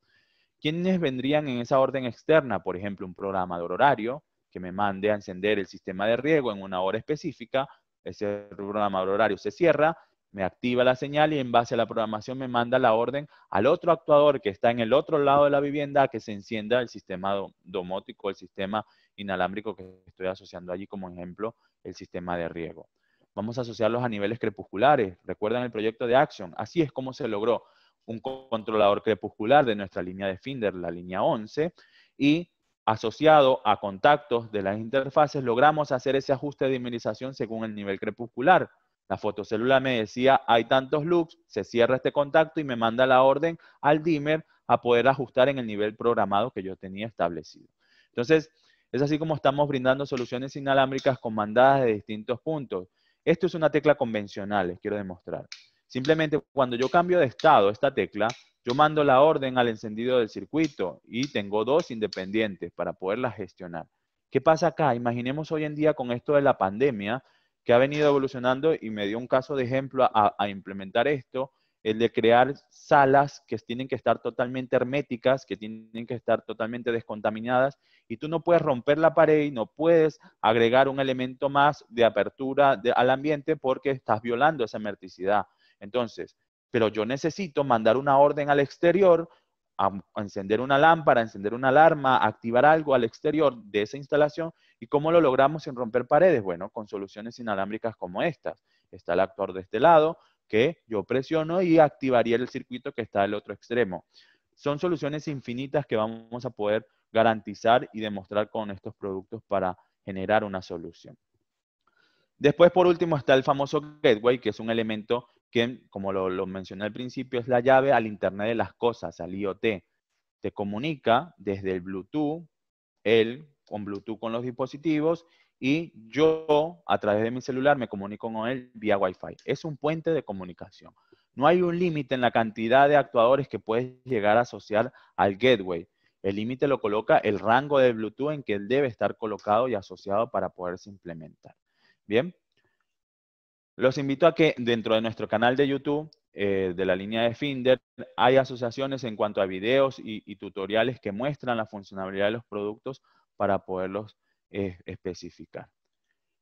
¿Quiénes vendrían en esa orden externa? Por ejemplo, un programador horario que me mande a encender el sistema de riego en una hora específica. Ese programador horario se cierra, me activa la señal y en base a la programación me manda la orden al otro actuador que está en el otro lado de la vivienda a que se encienda el sistema domótico, el sistema inalámbrico que estoy asociando allí como ejemplo, el sistema de riego. Vamos a asociarlos a niveles crepusculares. Recuerdan el proyecto de Action. Así es como se logró un controlador crepuscular de nuestra línea de Finder, la línea 11, y asociado a contactos de las interfaces, logramos hacer ese ajuste de dimerización según el nivel crepuscular. La fotocélula me decía, hay tantos loops, se cierra este contacto y me manda la orden al dimmer a poder ajustar en el nivel programado que yo tenía establecido. Entonces, es así como estamos brindando soluciones inalámbricas con mandadas de distintos puntos. Esto es una tecla convencional, les quiero demostrar. Simplemente cuando yo cambio de estado esta tecla, yo mando la orden al encendido del circuito y tengo dos independientes para poderlas gestionar. ¿Qué pasa acá? Imaginemos hoy en día con esto de la pandemia que ha venido evolucionando y me dio un caso de ejemplo a, implementar esto, el de crear salas que tienen que estar totalmente herméticas, que tienen que estar totalmente descontaminadas, y tú no puedes romper la pared y no puedes agregar un elemento más de apertura al ambiente porque estás violando esa hermeticidad. Entonces, pero yo necesito mandar una orden al exterior, encender una lámpara, encender una alarma, activar algo al exterior de esa instalación. ¿Y cómo lo logramos sin romper paredes? Bueno, con soluciones inalámbricas como estas. Está el actor de este lado, que yo presiono y activaría el circuito que está al otro extremo. Son soluciones infinitas que vamos a poder garantizar y demostrar con estos productos para generar una solución. Después, por último, está el famoso gateway, que es un elemento que, como lo, mencioné al principio, es la llave al Internet de las Cosas, al IoT. Te comunica desde el Bluetooth, él con Bluetooth con los dispositivos y yo a través de mi celular me comunico con él vía Wi-Fi. Es un puente de comunicación. No hay un límite en la cantidad de actuadores que puedes llegar a asociar al gateway. El límite lo coloca el rango de Bluetooth en que él debe estar colocado y asociado para poderse implementar. Bien, los invito a que dentro de nuestro canal de YouTube, eh, de la línea de Finder, hay asociaciones en cuanto a videos y, tutoriales que muestran la funcionalidad de los productos para poderlos eh, especificar.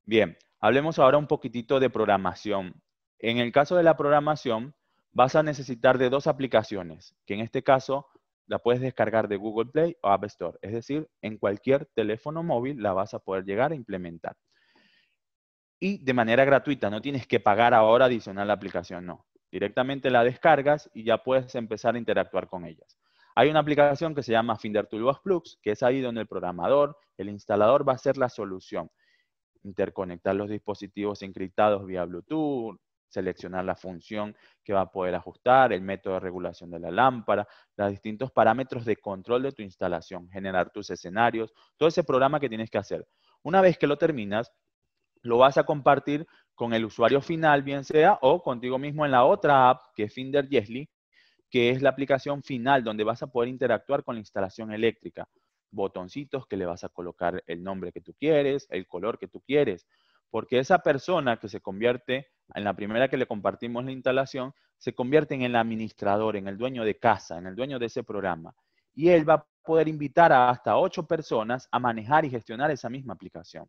Bien, hablemos ahora un poquitito de programación. En el caso de la programación, vas a necesitar de dos aplicaciones, que en este caso la puedes descargar de Google Play o App Store. Es decir, en cualquier teléfono móvil la vas a poder llegar a implementar y de manera gratuita, no tienes que pagar ahora adicional la aplicación, no. Directamente la descargas y ya puedes empezar a interactuar con ellas. Hay una aplicación que se llama Finder Toolbox Plus, que es ahí donde el programador, el instalador va a ser la solución. Interconectar los dispositivos encriptados vía Bluetooth, seleccionar la función que va a poder ajustar, el método de regulación de la lámpara, los distintos parámetros de control de tu instalación, generar tus escenarios, todo ese programa que tienes que hacer. Una vez que lo terminas, lo vas a compartir con el usuario final, bien sea, o contigo mismo en la otra app, que es Finder Yesly, que es la aplicación final donde vas a poder interactuar con la instalación eléctrica. Botoncitos que le vas a colocar el nombre que tú quieres, el color que tú quieres, porque esa persona que se convierte en la primera que le compartimos la instalación, se convierte en el administrador, en el dueño de casa, en el dueño de ese programa. Y él va a poder invitar a hasta ocho personas a manejar y gestionar esa misma aplicación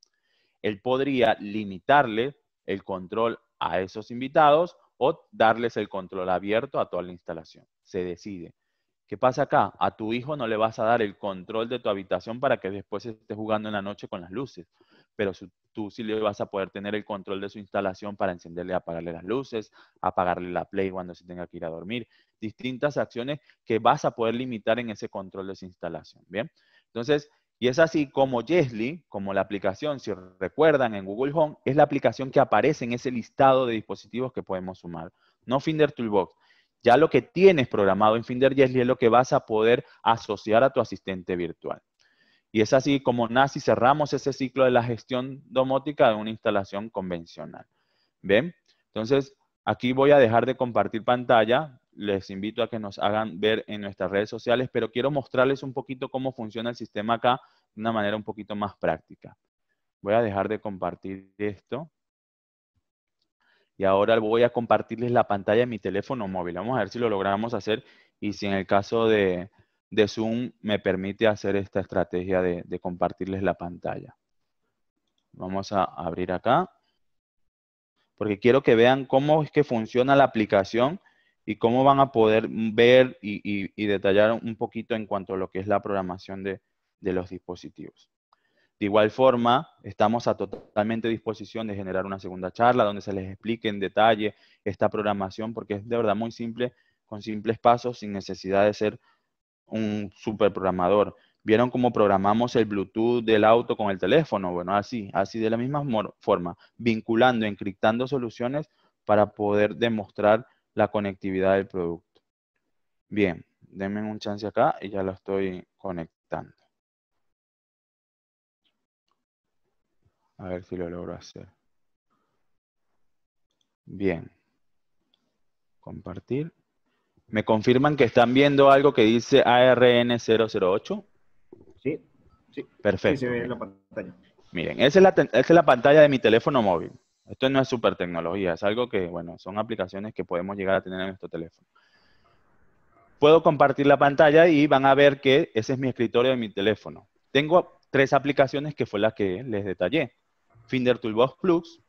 él podría limitarle el control a esos invitados o darles el control abierto a toda la instalación. Se decide. ¿Qué pasa acá? A tu hijo no le vas a dar el control de tu habitación para que después esté jugando en la noche con las luces, pero tú sí le vas a poder tener el control de su instalación para encenderle apagarle las luces, apagarle la play cuando se tenga que ir a dormir, distintas acciones que vas a poder limitar en ese control de su instalación, ¿bien? Entonces, y es así como Yesly, como la aplicación, si recuerdan en Google Home, es la aplicación que aparece en ese listado de dispositivos que podemos sumar, no Finder Toolbox. Ya lo que tienes programado en Finder Yesly es lo que vas a poder asociar a tu asistente virtual. Y es así como nace y cerramos ese ciclo de la gestión domótica de una instalación convencional. ¿Ven? Entonces, aquí voy a dejar de compartir pantalla les invito a que nos hagan ver en nuestras redes sociales, pero quiero mostrarles un poquito cómo funciona el sistema acá de una manera un poquito más práctica. Voy a dejar de compartir esto. Y ahora voy a compartirles la pantalla de mi teléfono móvil. Vamos a ver si lo logramos hacer y si en el caso de, Zoom me permite hacer esta estrategia de compartirles la pantalla. Vamos a abrir acá. Porque quiero que vean cómo es que funciona la aplicación y cómo van a poder ver y, detallar un poquito en cuanto a lo que es la programación de, los dispositivos. De igual forma, estamos a totalmente disposición de generar una segunda charla donde se les explique en detalle esta programación, porque es de verdad muy simple, con simples pasos, sin necesidad de ser un super programador. ¿Vieron cómo programamos el Bluetooth del auto con el teléfono? Bueno, así, así de la misma forma, vinculando, encriptando soluciones para poder demostrar la conectividad del producto. Bien, denme un chance acá y ya lo estoy conectando. A ver si lo logro hacer. Bien. Compartir. ¿Me confirman que están viendo algo que dice ARN008? Sí. sí. Perfecto. Sí, Miren, esa es la, esa es la pantalla de mi teléfono móvil. Esto no es super tecnología, es algo que, bueno, son aplicaciones que podemos llegar a tener en nuestro teléfono. Puedo compartir la pantalla y van a ver que ese es mi escritorio de mi teléfono. Tengo tres aplicaciones que fue la que les detallé. Finder Toolbox Plus,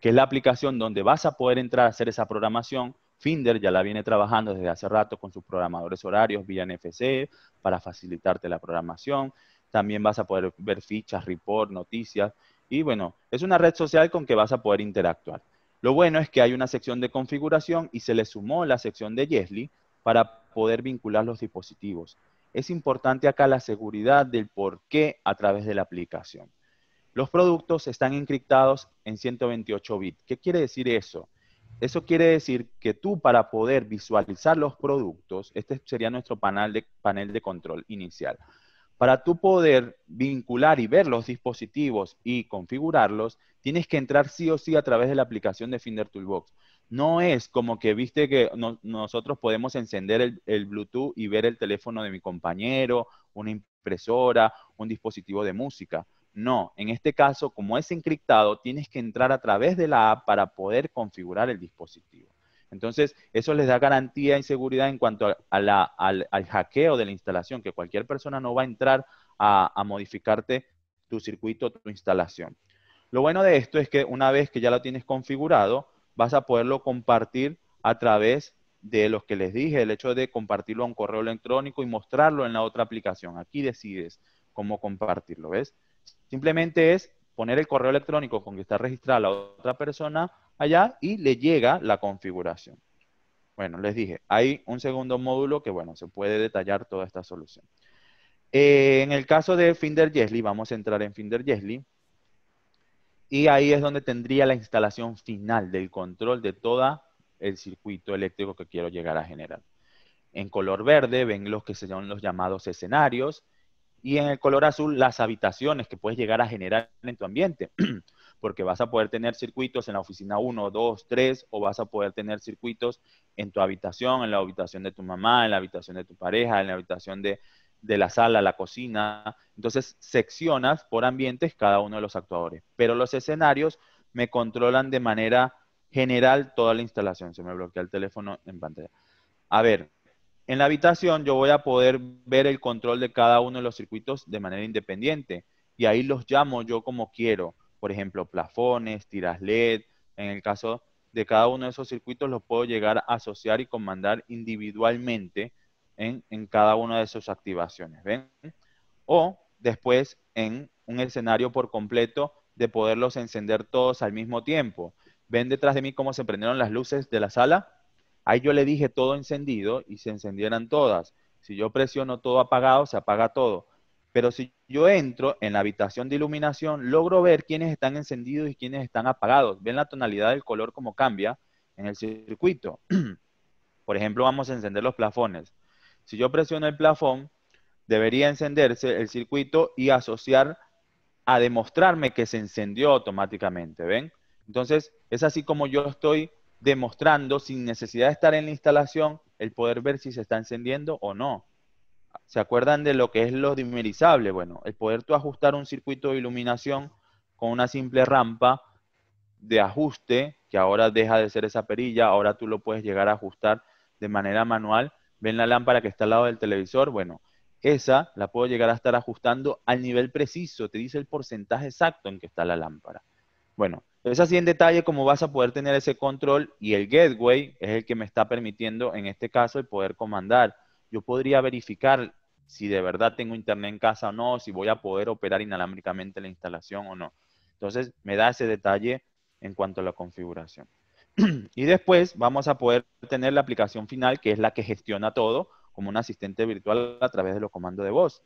que es la aplicación donde vas a poder entrar a hacer esa programación. Finder ya la viene trabajando desde hace rato con sus programadores horarios vía NFC para facilitarte la programación. También vas a poder ver fichas, report, noticias y bueno, es una red social con que vas a poder interactuar. Lo bueno es que hay una sección de configuración y se le sumó la sección de Yesli para poder vincular los dispositivos. Es importante acá la seguridad del por qué a través de la aplicación. Los productos están encriptados en 128 bits. ¿Qué quiere decir eso? Eso quiere decir que tú para poder visualizar los productos, este sería nuestro panel de, panel de control inicial. Para tú poder vincular y ver los dispositivos y configurarlos, tienes que entrar sí o sí a través de la aplicación de Finder Toolbox. No es como que viste que nosotros podemos encender el, Bluetooth y ver el teléfono de mi compañero, una impresora, un dispositivo de música. No, en este caso, como es encriptado, tienes que entrar a través de la app para poder configurar el dispositivo. Entonces, eso les da garantía y seguridad en cuanto al, hackeo de la instalación, que cualquier persona no va a entrar a, modificarte tu circuito, tu instalación. Lo bueno de esto es que una vez que ya lo tienes configurado, vas a poderlo compartir a través de los que les dije, el hecho de compartirlo a un correo electrónico y mostrarlo en la otra aplicación. Aquí decides cómo compartirlo, ¿ves? Simplemente es poner el correo electrónico con que está registrada la otra persona allá y le llega la configuración. Bueno, les dije, hay un segundo módulo que, bueno, se puede detallar toda esta solución. Eh, en el caso de Finder Yesli, vamos a entrar en Finder Yesli. Y ahí es donde tendría la instalación final del control de todo el circuito eléctrico que quiero llegar a generar. En color verde ven los que son los llamados escenarios y en el color azul las habitaciones que puedes llegar a generar en tu ambiente. (clears throat) porque vas a poder tener circuitos en la oficina 1, 2, 3, o vas a poder tener circuitos en tu habitación, en la habitación de tu mamá, en la habitación de tu pareja, en la habitación de, de la sala, la cocina. Entonces, seccionas por ambientes cada uno de los actuadores. Pero los escenarios me controlan de manera general toda la instalación. Se me bloquea el teléfono en pantalla. A ver, en la habitación yo voy a poder ver el control de cada uno de los circuitos de manera independiente y ahí los llamo yo como quiero por ejemplo, plafones, tiras LED. En el caso de cada uno de esos circuitos, los puedo llegar a asociar y comandar individualmente en, cada una de sus activaciones. ¿Ven? O después en un escenario por completo de poderlos encender todos al mismo tiempo. ¿Ven detrás de mí cómo se prendieron las luces de la sala? Ahí yo le dije todo encendido y se encendieran todas. Si yo presiono todo apagado, se apaga todo. Pero si yo entro en la habitación de iluminación, logro ver quiénes están encendidos y quiénes están apagados. Ven la tonalidad del color como cambia en el circuito. (clears throat) Por ejemplo, vamos a encender los plafones. Si yo presiono el plafón, debería encenderse el circuito y asociar a demostrarme que se encendió automáticamente, ¿ven? Entonces, es así como yo estoy demostrando, sin necesidad de estar en la instalación, el poder ver si se está encendiendo o no. ¿Se acuerdan de lo que es lo dimerizable? Bueno, el poder tú ajustar un circuito de iluminación con una simple rampa de ajuste, que ahora deja de ser esa perilla, ahora tú lo puedes llegar a ajustar de manera manual. ¿Ven la lámpara que está al lado del televisor? Bueno, esa la puedo llegar a estar ajustando al nivel preciso, te dice el porcentaje exacto en que está la lámpara. Bueno, es así en detalle como vas a poder tener ese control y el gateway es el que me está permitiendo en este caso el poder comandar yo podría verificar si de verdad tengo internet en casa o no, si voy a poder operar inalámbricamente la instalación o no. Entonces, me da ese detalle en cuanto a la configuración. (clears throat) y después vamos a poder tener la aplicación final, que es la que gestiona todo, como un asistente virtual a través de los comandos de voz.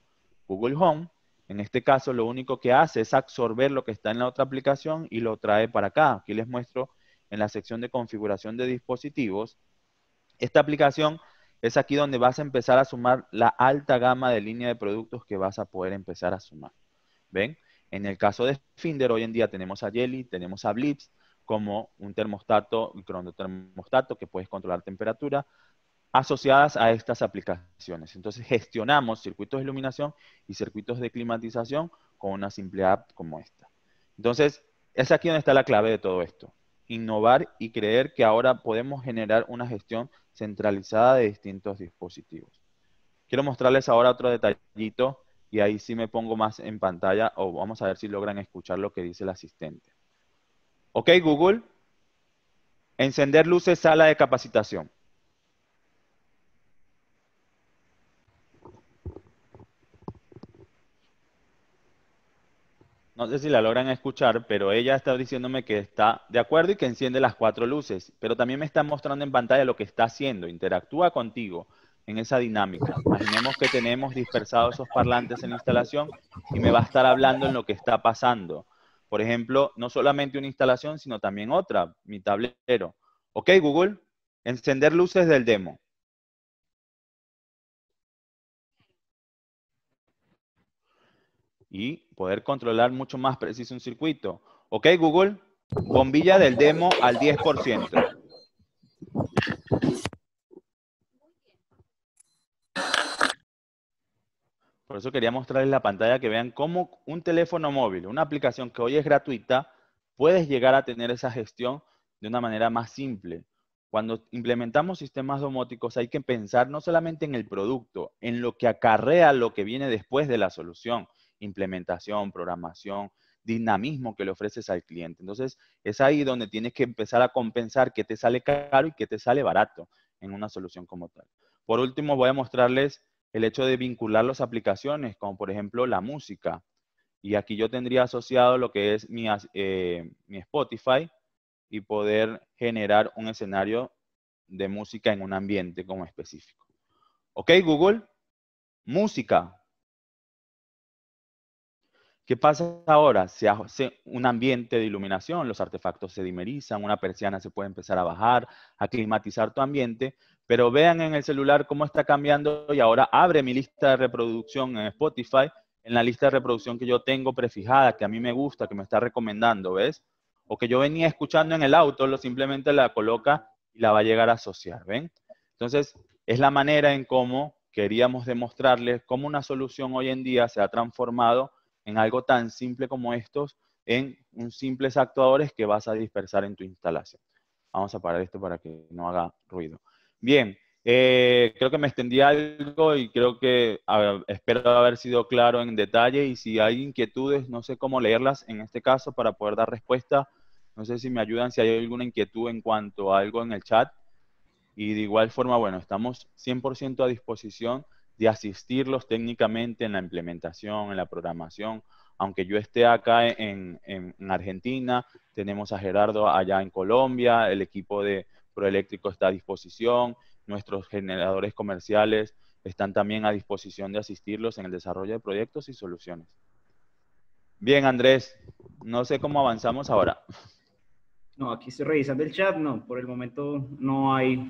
Google Home, en este caso, lo único que hace es absorber lo que está en la otra aplicación y lo trae para acá. Aquí les muestro en la sección de configuración de dispositivos. Esta aplicación es aquí donde vas a empezar a sumar la alta gama de línea de productos que vas a poder empezar a sumar. ¿Ven? En el caso de Finder, hoy en día tenemos a Jelly, tenemos a Blips, como un termostato un cronotermostato que puedes controlar temperatura, asociadas a estas aplicaciones. Entonces gestionamos circuitos de iluminación y circuitos de climatización con una simple app como esta. Entonces, es aquí donde está la clave de todo esto innovar y creer que ahora podemos generar una gestión centralizada de distintos dispositivos. Quiero mostrarles ahora otro detallito y ahí sí me pongo más en pantalla o vamos a ver si logran escuchar lo que dice el asistente. Ok, Google, encender luces sala de capacitación. no sé si la logran escuchar, pero ella está diciéndome que está de acuerdo y que enciende las cuatro luces, pero también me está mostrando en pantalla lo que está haciendo, interactúa contigo en esa dinámica. Imaginemos que tenemos dispersados esos parlantes en la instalación y me va a estar hablando en lo que está pasando. Por ejemplo, no solamente una instalación, sino también otra, mi tablero. Ok, Google, encender luces del demo. y poder controlar mucho más preciso un circuito. Ok, Google, bombilla del demo al 10%. Por eso quería mostrarles la pantalla que vean cómo un teléfono móvil, una aplicación que hoy es gratuita, puedes llegar a tener esa gestión de una manera más simple. Cuando implementamos sistemas domóticos hay que pensar no solamente en el producto, en lo que acarrea lo que viene después de la solución, implementación, programación, dinamismo que le ofreces al cliente. Entonces, es ahí donde tienes que empezar a compensar qué te sale caro y qué te sale barato en una solución como tal. Por último, voy a mostrarles el hecho de vincular las aplicaciones, como por ejemplo la música. Y aquí yo tendría asociado lo que es mi, eh, mi Spotify y poder generar un escenario de música en un ambiente como específico. Ok, Google, música, ¿Qué pasa ahora? Se hace un ambiente de iluminación, los artefactos se dimerizan, una persiana se puede empezar a bajar, a climatizar tu ambiente, pero vean en el celular cómo está cambiando y ahora abre mi lista de reproducción en Spotify, en la lista de reproducción que yo tengo prefijada, que a mí me gusta, que me está recomendando, ¿ves? O que yo venía escuchando en el auto, lo simplemente la coloca y la va a llegar a asociar, ¿ven? Entonces, es la manera en cómo queríamos demostrarles cómo una solución hoy en día se ha transformado en algo tan simple como estos, en un actuadores que vas a dispersar en tu instalación. Vamos a parar esto para que no haga ruido. Bien, eh, creo que me extendí algo y creo que espero haber sido claro en detalle y si hay inquietudes, no sé cómo leerlas en este caso para poder dar respuesta. No sé si me ayudan, si hay alguna inquietud en cuanto a algo en el chat. Y de igual forma, bueno, estamos 100% a disposición de asistirlos técnicamente en la implementación, en la programación. Aunque yo esté acá en, Argentina, tenemos a Gerardo allá en Colombia, el equipo de Proeléctrico está a disposición, nuestros generadores comerciales están también a disposición de asistirlos en el desarrollo de proyectos y soluciones. Bien, Andrés, no sé cómo avanzamos ahora. No, aquí se revisando del chat, no, por el momento no hay,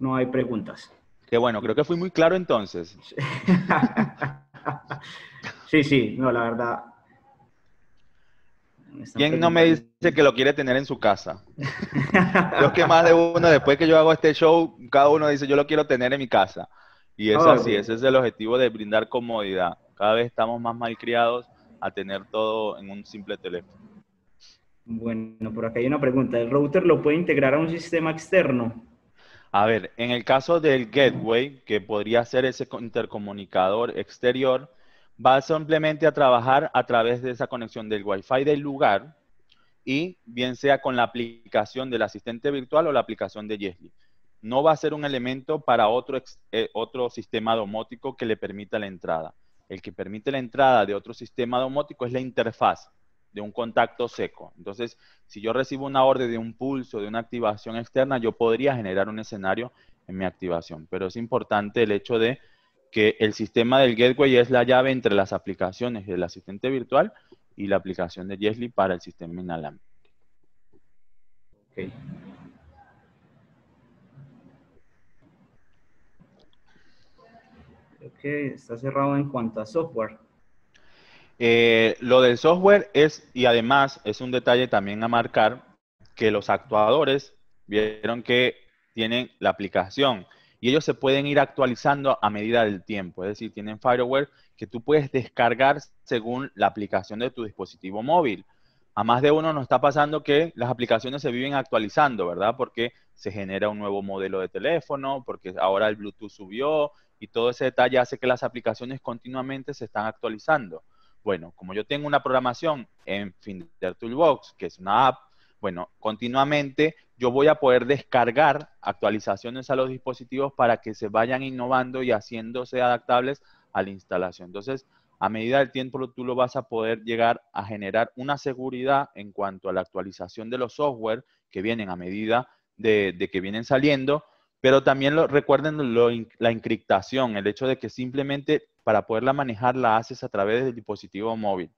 no hay preguntas. Qué bueno, creo que fui muy claro entonces. (laughs) sí, sí, no, la verdad. ¿Quién no me dice que lo quiere tener en su casa? los (laughs) que más de uno, después que yo hago este show, cada uno dice, yo lo quiero tener en mi casa. Y es así, ese es el objetivo de brindar comodidad. Cada vez estamos más malcriados a tener todo en un simple teléfono. Bueno, por acá hay una pregunta. ¿El router lo puede integrar a un sistema externo? A ver, en el caso del gateway, que podría ser ese intercomunicador exterior, va simplemente a trabajar a través de esa conexión del Wi-Fi del lugar y bien sea con la aplicación del asistente virtual o la aplicación de Yesli. No va a ser un elemento para otro, eh, otro sistema domótico que le permita la entrada. El que permite la entrada de otro sistema domótico es la interfaz de un contacto seco. Entonces, si yo recibo una orden de un pulso, de una activación externa, yo podría generar un escenario en mi activación. Pero es importante el hecho de que el sistema del gateway es la llave entre las aplicaciones del asistente virtual y la aplicación de Yesly para el sistema inalámbrico. Okay. Ok, está cerrado en cuanto a software. Eh, lo del software es, y además es un detalle también a marcar, que los actuadores vieron que tienen la aplicación y ellos se pueden ir actualizando a medida del tiempo. Es decir, tienen fireware que tú puedes descargar según la aplicación de tu dispositivo móvil. A más de uno nos está pasando que las aplicaciones se viven actualizando, ¿verdad? Porque se genera un nuevo modelo de teléfono, porque ahora el Bluetooth subió y todo ese detalle hace que las aplicaciones continuamente se están actualizando. Bueno, como yo tengo una programación en Finder Toolbox, que es una app, bueno, continuamente yo voy a poder descargar actualizaciones a los dispositivos para que se vayan innovando y haciéndose adaptables a la instalación. Entonces, a medida del tiempo tú lo vas a poder llegar a generar una seguridad en cuanto a la actualización de los software que vienen a medida de, de que vienen saliendo pero también lo, recuerden la encriptación, el hecho de que simplemente para poderla manejar la haces a través del dispositivo móvil.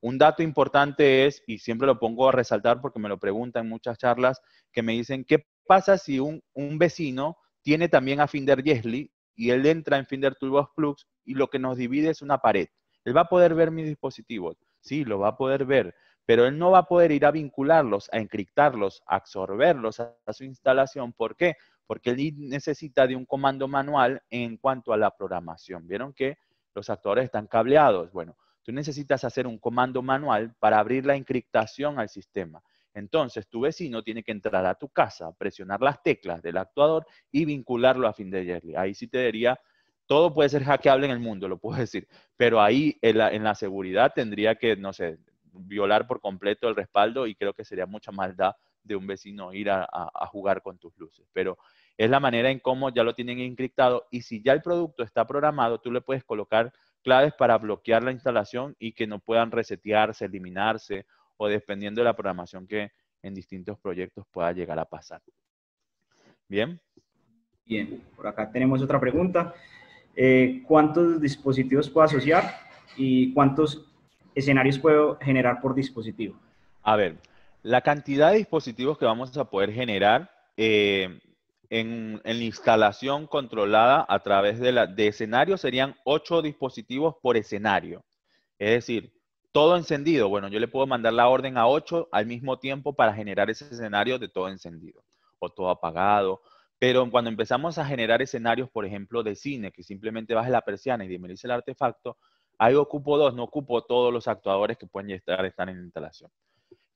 Un dato importante es, y siempre lo pongo a resaltar porque me lo preguntan en muchas charlas, que me dicen, ¿qué pasa si un, vecino tiene también a Finder Yesli y él entra en Finder Toolbox Plus y lo que nos divide es una pared? Él va a poder ver mis dispositivos, sí, lo va a poder ver, pero él no va a poder ir a vincularlos, a encriptarlos, a absorberlos a, a su instalación. ¿Por qué? porque él necesita de un comando manual en cuanto a la programación. Vieron que los actuadores están cableados. Bueno, tú necesitas hacer un comando manual para abrir la encriptación al sistema. Entonces, tu vecino tiene que entrar a tu casa, presionar las teclas del actuador y vincularlo a fin de Jerry. Ahí sí te diría, todo puede ser hackeable en el mundo, lo puedo (laughs) decir, pero ahí en la seguridad tendría que, no sé, violar por completo el respaldo y creo que sería mucha maldad de un vecino ir a, jugar con tus luces. Pero es la manera en cómo ya lo tienen encriptado y si ya el producto está programado, tú le puedes colocar claves para bloquear la instalación y que no puedan resetearse, eliminarse o dependiendo de la programación que en distintos proyectos pueda llegar a pasar. Bien. Bien, por acá tenemos otra pregunta. Eh, ¿Cuántos dispositivos puedo asociar y cuántos escenarios puedo generar por dispositivo? A ver, la cantidad de dispositivos que vamos a poder generar eh, en, la instalación controlada a través de, escenarios escenario serían ocho dispositivos por escenario. Es decir, todo encendido. Bueno, yo le puedo mandar la orden a ocho al mismo tiempo para generar ese escenario de todo encendido o todo apagado. Pero cuando empezamos a generar escenarios, por ejemplo, de cine, que simplemente baje la persiana y dimerice el artefacto, ahí ocupo dos, no ocupo todos los actuadores que pueden estar, estar en la instalación.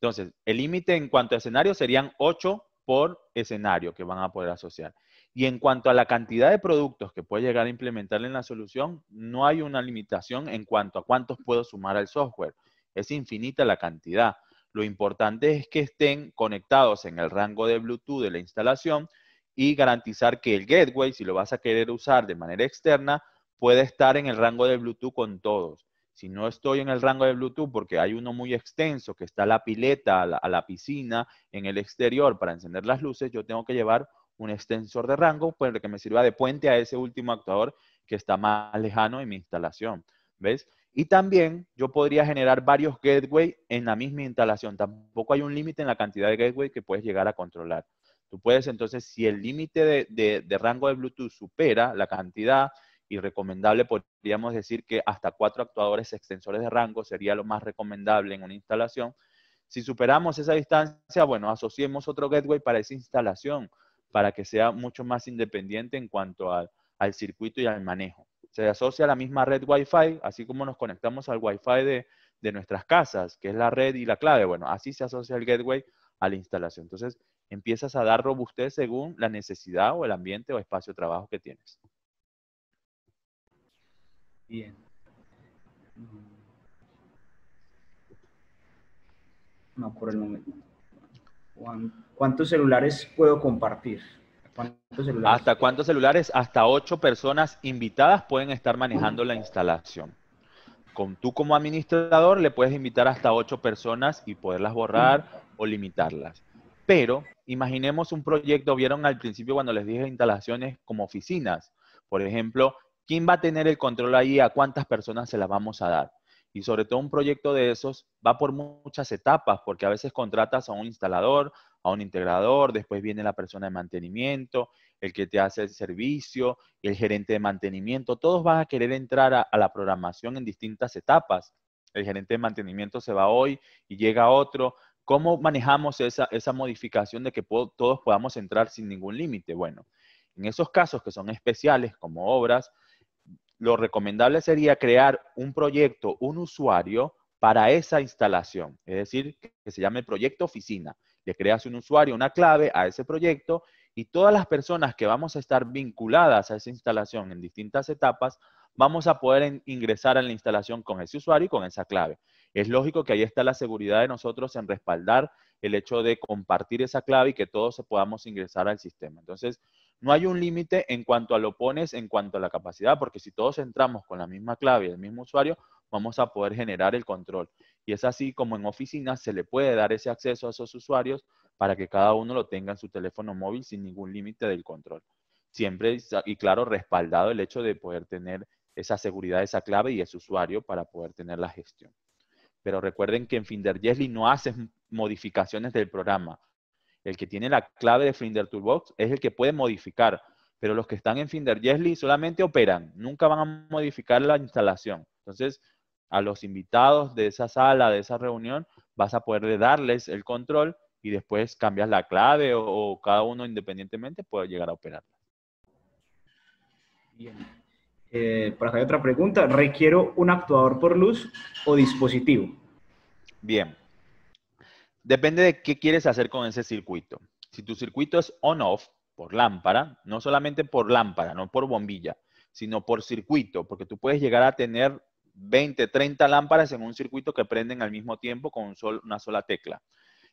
Entonces, el límite en cuanto a escenario serían 8 por escenario que van a poder asociar. Y en cuanto a la cantidad de productos que puede llegar a implementar en la solución, no hay una limitación en cuanto a cuántos puedo sumar al software. Es infinita la cantidad. Lo importante es que estén conectados en el rango de Bluetooth de la instalación y garantizar que el gateway, si lo vas a querer usar de manera externa, puede estar en el rango de Bluetooth con todos si no estoy en el rango de Bluetooth, porque hay uno muy extenso que está a la pileta, a la, piscina, en el exterior para encender las luces, yo tengo que llevar un extensor de rango para pues, que me sirva de puente a ese último actuador que está más lejano en mi instalación. ¿Ves? Y también yo podría generar varios gateway en la misma instalación. Tampoco hay un límite en la cantidad de gateway que puedes llegar a controlar. Tú puedes entonces, si el límite de rango de Bluetooth supera la cantidad y recomendable, podríamos decir que hasta cuatro actuadores extensores de rango sería lo más recomendable en una instalación. Si superamos esa distancia, bueno, asociemos otro gateway para esa instalación, para que sea mucho más independiente en cuanto al circuito y al manejo. Se asocia a la misma red Wi-Fi, así como nos conectamos al Wi-Fi de, de nuestras casas, que es la red y la clave. Bueno, así se asocia el gateway a la instalación. Entonces, empiezas a dar robustez según la necesidad o el ambiente o espacio de trabajo que tienes. Bien. No, por el momento. ¿Cuántos celulares puedo compartir? ¿Hasta cuántos celulares? Hasta ocho personas invitadas pueden estar manejando la instalación. Con tú como administrador le puedes invitar hasta ocho personas y poderlas borrar o limitarlas. Pero imaginemos un proyecto, vieron al principio cuando les dije instalaciones como oficinas. Por ejemplo, ¿Quién va a tener el control ahí? ¿A cuántas personas se las vamos a dar? Y sobre todo un proyecto de esos va por muchas etapas, porque a veces contratas a un instalador, a un integrador, después viene la persona de mantenimiento, el que te hace el servicio, el gerente de mantenimiento, todos van a querer entrar a, la programación en distintas etapas. El gerente de mantenimiento se va hoy y llega otro. ¿Cómo manejamos esa, modificación de que todos podamos entrar sin ningún límite? Bueno, en esos casos que son especiales como obras, lo recomendable sería crear un proyecto, un usuario para esa instalación, es decir, que se llame proyecto oficina. Le creas un usuario, una clave a ese proyecto y todas las personas que vamos a estar vinculadas a esa instalación en distintas etapas, vamos a poder ingresar a la instalación con ese usuario y con esa clave. Es lógico que ahí está la seguridad de nosotros en respaldar el hecho de compartir esa clave y que todos podamos ingresar al sistema. Entonces, no hay un límite en cuanto a lo pones, en cuanto a la capacidad, porque si todos entramos con la misma clave y el mismo usuario, vamos a poder generar el control. Y es así como en oficinas se le puede dar ese acceso a esos usuarios para que cada uno lo tenga en su teléfono móvil sin ningún límite del control. Siempre y claro, respaldado el hecho de poder tener esa seguridad, esa clave y ese usuario para poder tener la gestión. Pero recuerden que en Finder no haces modificaciones del programa, el que tiene la clave de Finder Toolbox es el que puede modificar, pero los que están en Finder Jesly solamente operan, nunca van a modificar la instalación. Entonces, a los invitados de esa sala, de esa reunión, vas a poder darles el control y después cambias la clave o, cada uno independientemente puede llegar a operarla. Bien. Para eh, por otra pregunta. ¿Requiero un actuador por luz o dispositivo? Bien. Depende de qué quieres hacer con ese circuito. Si tu circuito es on-off por lámpara, no solamente por lámpara, no por bombilla, sino por circuito, porque tú puedes llegar a tener 20, 30 lámparas en un circuito que prenden al mismo tiempo con una sola tecla.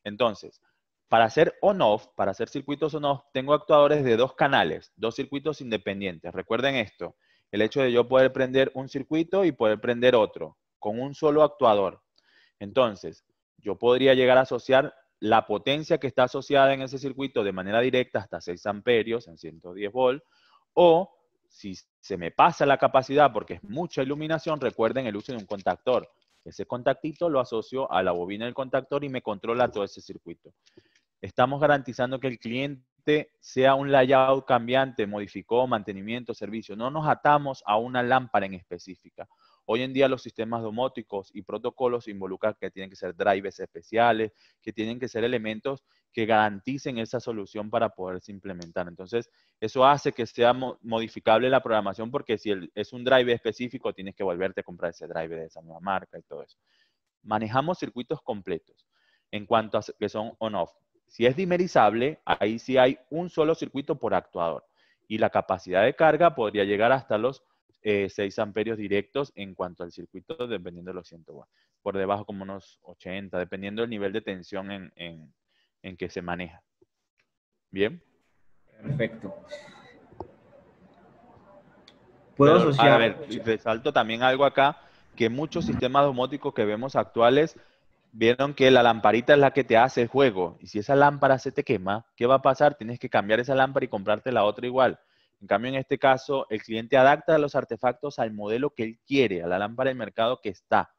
Entonces, para hacer on-off, para hacer circuitos on-off, tengo actuadores de dos canales, dos circuitos independientes. Recuerden esto, el hecho de yo poder prender un circuito y poder prender otro, con un solo actuador. Entonces, yo podría llegar a asociar la potencia que está asociada en ese circuito de manera directa hasta 6 amperios en 110 volt, o si se me pasa la capacidad porque es mucha iluminación, recuerden el uso de un contactor. Ese contactito lo asocio a la bobina del contactor y me controla todo ese circuito. Estamos garantizando que el cliente sea un layout cambiante, modificó, mantenimiento, servicio. No nos atamos a una lámpara en específica. Hoy en día los sistemas domóticos y protocolos involucran que tienen que ser drivers especiales, que tienen que ser elementos que garanticen esa solución para poderse implementar. Entonces, eso hace que sea modificable la programación porque si es un drive específico, tienes que volverte a comprar ese driver de esa nueva marca y todo eso. Manejamos circuitos completos en cuanto a que son on-off. Si es dimerizable, ahí sí hay un solo circuito por actuador y la capacidad de carga podría llegar hasta los 6 eh, amperios directos en cuanto al circuito, dependiendo de los 100 watts. Por debajo como unos 80, dependiendo del nivel de tensión en, que se maneja. ¿Bien? Perfecto. Puedo A ver, resalto también algo acá, que muchos sistemas domóticos que vemos actuales vieron que la lamparita es la que te hace el juego. Y si esa lámpara se te quema, ¿qué va a pasar? Tienes que cambiar esa lámpara y comprarte la otra igual. En cambio, en este caso, el cliente adapta los artefactos al modelo que él quiere, a la lámpara del mercado que está.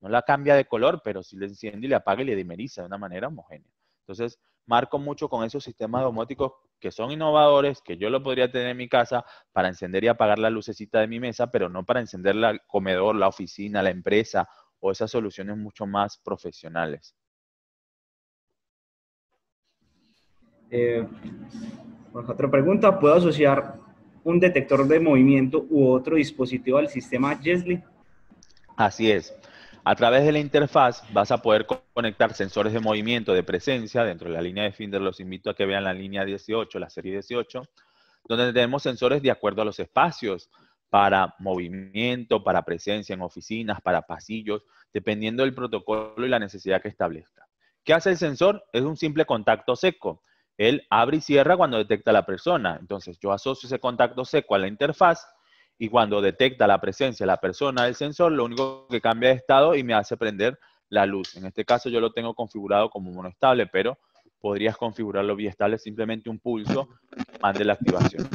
No la cambia de color, pero si le enciende y le apaga y le dimeriza de una manera homogénea. Entonces, marco mucho con esos sistemas domóticos que son innovadores, que yo lo podría tener en mi casa para encender y apagar la lucecita de mi mesa, pero no para encender el comedor, la oficina, la empresa o esas soluciones mucho más profesionales. Eh, otra pregunta, ¿puedo asociar un detector de movimiento u otro dispositivo al sistema Jesli? Así es. A través de la interfaz vas a poder conectar sensores de movimiento, de presencia, dentro de la línea de Finder los invito a que vean la línea 18, la serie 18, donde tenemos sensores de acuerdo a los espacios, para movimiento, para presencia en oficinas, para pasillos, dependiendo del protocolo y la necesidad que establezca. ¿Qué hace el sensor? Es un simple contacto seco. Él abre y cierra cuando detecta la persona. Entonces, yo asocio ese contacto seco a la interfaz y cuando detecta la presencia de la persona del sensor, lo único que cambia de estado y me hace prender la luz. En este caso yo lo tengo configurado como monoestable, pero podrías configurarlo biestable, simplemente un pulso, mande la activación.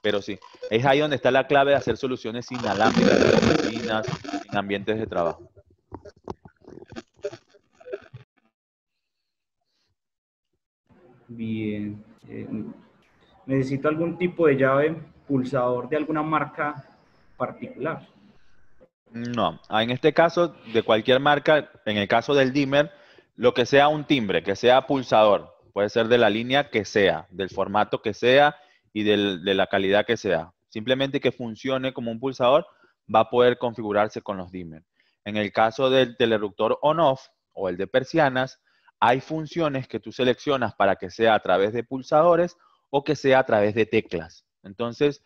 Pero sí, es ahí donde está la clave de hacer soluciones sin en en ambientes de trabajo. Bien. Eh, necesito algún tipo de llave pulsador de alguna marca particular. No, ah, en este caso, de cualquier marca, en el caso del dimmer, lo que sea un timbre, que sea pulsador, puede ser de la línea que sea, del formato que sea y de la calidad que sea. Simplemente que funcione como un pulsador, va a poder configurarse con los dimmer. En el caso del telerruptor on-off o el de persianas, hay funciones que tú seleccionas para que sea a través de pulsadores o que sea a través de teclas. Entonces,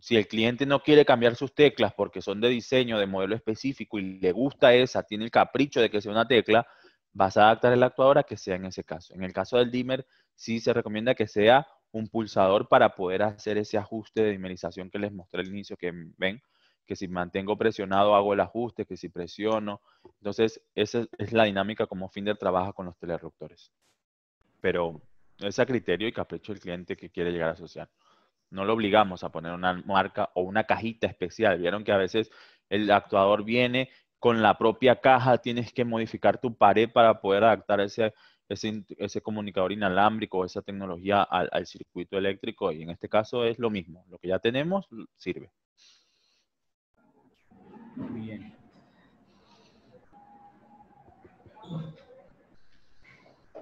si el cliente no quiere cambiar sus teclas porque son de diseño, de modelo específico y le gusta esa, tiene el capricho de que sea una tecla, vas a adaptar el actuador a que sea en ese caso. En el caso del dimmer, sí se recomienda que sea un pulsador para poder hacer ese ajuste de dimerización que les mostré al inicio, que ven, que si mantengo presionado hago el ajuste, que si presiono. Entonces, esa es la dinámica como Finder trabaja con los telerruptores. Pero es a criterio y capricho del cliente que quiere llegar a asociar. No lo obligamos a poner una marca o una cajita especial. Vieron que a veces el actuador viene con la propia caja, tienes que modificar tu pared para poder adaptar ese, ese, comunicador inalámbrico, esa tecnología al circuito eléctrico. Y en este caso es lo mismo. Lo que ya tenemos sirve. Bien.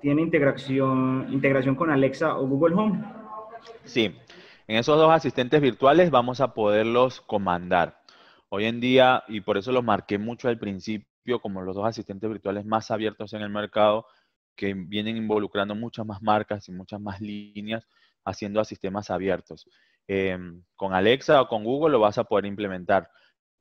¿Tiene integración, integración con Alexa o Google Home? Sí. En esos dos asistentes virtuales vamos a poderlos comandar. Hoy en día, y por eso los marqué mucho al principio, como los dos asistentes virtuales más abiertos en el mercado, que vienen involucrando muchas más marcas y muchas más líneas, haciendo a sistemas abiertos. Em, con Alexa o con Google lo vas a poder implementar.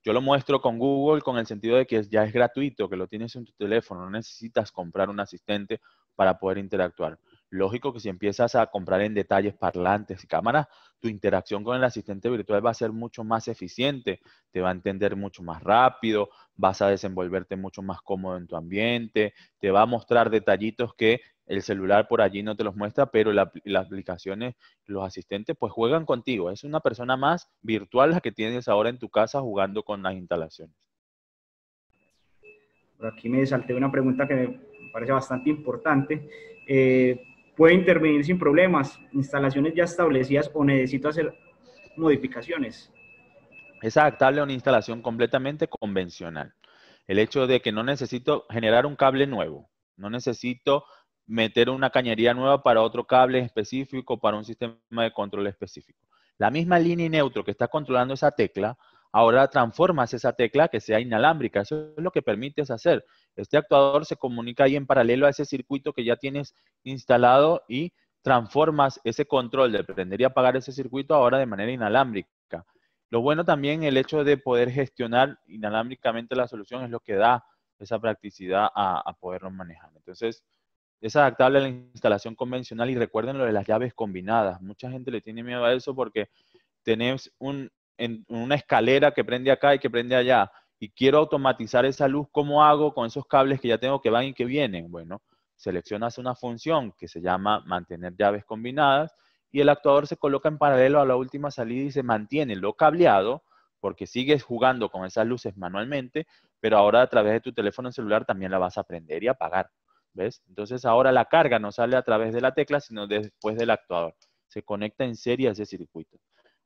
Yo lo muestro con Google con el sentido de que ya es gratuito, que lo tienes en tu teléfono, no necesitas comprar un asistente para poder interactuar. Lógico que si empiezas a comprar en detalles parlantes y cámaras, tu interacción con el asistente virtual va a ser mucho más eficiente, te va a entender mucho más rápido, vas a desenvolverte mucho más cómodo en tu ambiente, te va a mostrar detallitos que el celular por allí no te los muestra, pero las aplicaciones, los asistentes, pues juegan contigo. Es una persona más virtual la que tienes ahora en tu casa jugando con las instalaciones. aquí me salté una pregunta que me parece bastante importante. Eh, Puede intervenir sin problemas, instalaciones ya establecidas o necesito hacer modificaciones. Es adaptable a una instalación completamente convencional. El hecho de que no necesito generar un cable nuevo, no necesito meter una cañería nueva para otro cable específico, para un sistema de control específico. La misma línea y neutro que está controlando esa tecla, ahora transformas esa tecla que sea inalámbrica. Eso es lo que permites hacer. Este actuador se comunica ahí en paralelo a ese circuito que ya tienes instalado y transformas ese control de prender y apagar ese circuito ahora de manera inalámbrica. Lo bueno también el hecho de poder gestionar inalámbricamente la solución es lo que da esa practicidad a, poderlo manejar. Entonces, es adaptable a la instalación convencional y recuerden lo de las llaves combinadas. Mucha gente le tiene miedo a eso porque tenés una escalera que prende acá y que prende allá y quiero automatizar esa luz, ¿cómo hago con esos cables que ya tengo que van y que vienen? Bueno, seleccionas una función que se llama mantener llaves combinadas y el actuador se coloca en paralelo a la última salida y se mantiene lo cableado porque sigues jugando con esas luces manualmente, pero ahora a través de tu teléfono celular también la vas a prender y apagar. ¿Ves? Entonces ahora la carga no sale a través de la tecla, sino después del actuador. Se conecta en serie a ese circuito.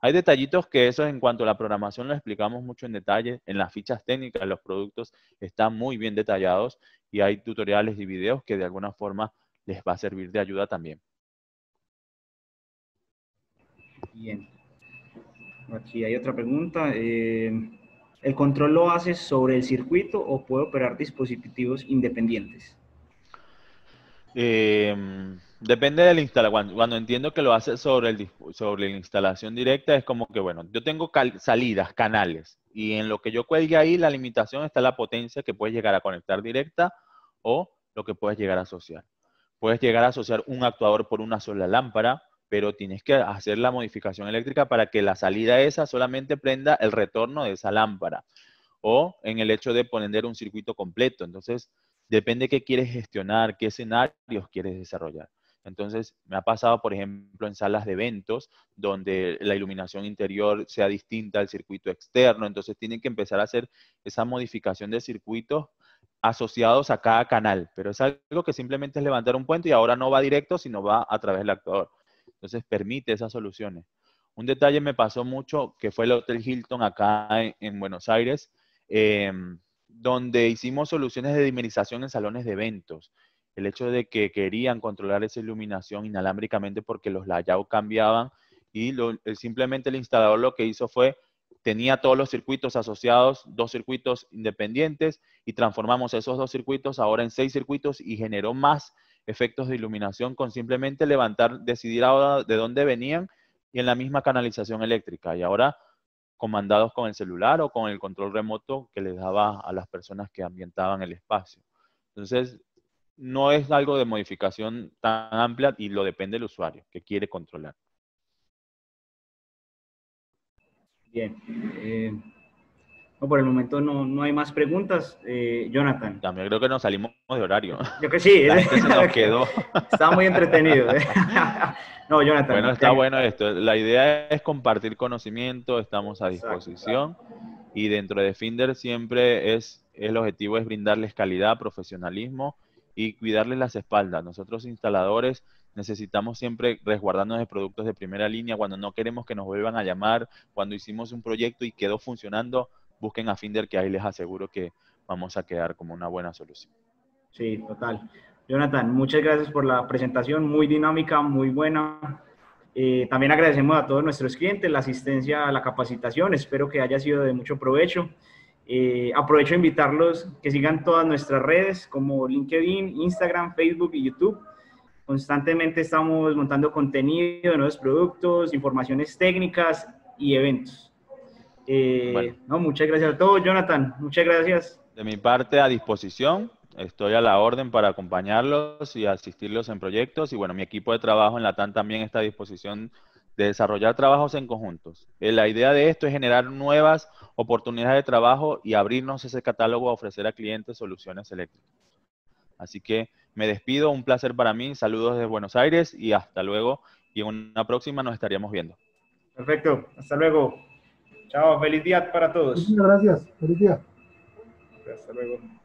Hay detallitos que eso en cuanto a la programación lo explicamos mucho en detalle, en las fichas técnicas los productos están muy bien detallados y hay tutoriales y videos que de alguna forma les va a servir de ayuda también. Bien. Aquí hay otra pregunta. Eh, ¿El control lo haces sobre el circuito o puede operar dispositivos independientes? Em, Depende del instalador. Cuando, entiendo que lo hace sobre, el, sobre la instalación directa, es como que, bueno, yo tengo salidas, canales, y en lo que yo cuelgue ahí, la limitación está la potencia que puedes llegar a conectar directa o lo que puedes llegar a asociar. Puedes llegar a asociar un actuador por una sola lámpara, pero tienes que hacer la modificación eléctrica para que la salida esa solamente prenda el retorno de esa lámpara. O en el hecho de poner un circuito completo. Entonces, depende qué quieres gestionar, qué escenarios quieres desarrollar. Entonces, me ha pasado, por ejemplo, en salas de eventos, donde la iluminación interior sea distinta al circuito externo, entonces tienen que empezar a hacer esa modificación de circuitos asociados a cada canal, pero es algo que simplemente es levantar un puente y ahora no va directo, sino va a través del actuador. Entonces, permite esas soluciones. Un detalle me pasó mucho, que fue el Hotel Hilton acá en, Buenos Aires, em, donde hicimos soluciones de dimerización en salones de eventos el hecho de que querían controlar esa iluminación inalámbricamente porque los layout cambiaban y simplemente el instalador lo que hizo fue tenía todos los circuitos asociados, dos circuitos independientes y transformamos esos dos circuitos ahora en seis circuitos y generó más efectos de iluminación con simplemente levantar, decidir ahora de dónde venían y en la misma canalización eléctrica. Y ahora comandados con el celular o con el control remoto que les daba a las personas que ambientaban el espacio. Entonces, no es algo de modificación tan amplia y lo depende del usuario que quiere controlar. Bien. Eh, por el momento no, no hay más preguntas. Eh, Jonathan. También creo que nos salimos de horario. Yo que sí. (laughs) (laughs) quedó. Está muy entretenido. ¿eh? (laughs) no, Jonathan. Bueno, está bueno esto. La idea es compartir conocimiento, estamos a disposición. Y dentro de Finder siempre es, el objetivo es brindarles calidad, profesionalismo y cuidarles las espaldas. Nosotros instaladores necesitamos siempre resguardarnos de productos de primera línea cuando no queremos que nos vuelvan a llamar, cuando hicimos un proyecto y quedó funcionando, busquen a Finder que ahí les aseguro que vamos a quedar como una buena solución. Sí, total. Jonathan, muchas gracias por la presentación, muy dinámica, muy buena. Eh, también agradecemos a todos nuestros clientes la asistencia a la capacitación, espero que haya sido de mucho provecho. Eh, aprovecho a invitarlos que sigan todas nuestras redes como LinkedIn, Instagram, Facebook y YouTube. Constantemente estamos montando contenido, de nuevos productos, informaciones técnicas y eventos. Eh, no, muchas gracias a todos, Jonathan. Muchas gracias. De mi parte, a disposición. Estoy a la orden para acompañarlos y asistirlos en proyectos. Y bueno, mi equipo de trabajo en la tan también está a disposición de desarrollar trabajos en conjuntos. Eh, la idea de esto es generar nuevas oportunidades de trabajo y abrirnos ese catálogo a ofrecer a clientes soluciones eléctricas. Así que me despido, un placer para mí, saludos desde Buenos Aires y hasta luego. Y en una próxima nos estaríamos viendo. Perfecto, hasta luego. Chao, feliz día para todos. Muchas gracias, feliz día. Hasta luego.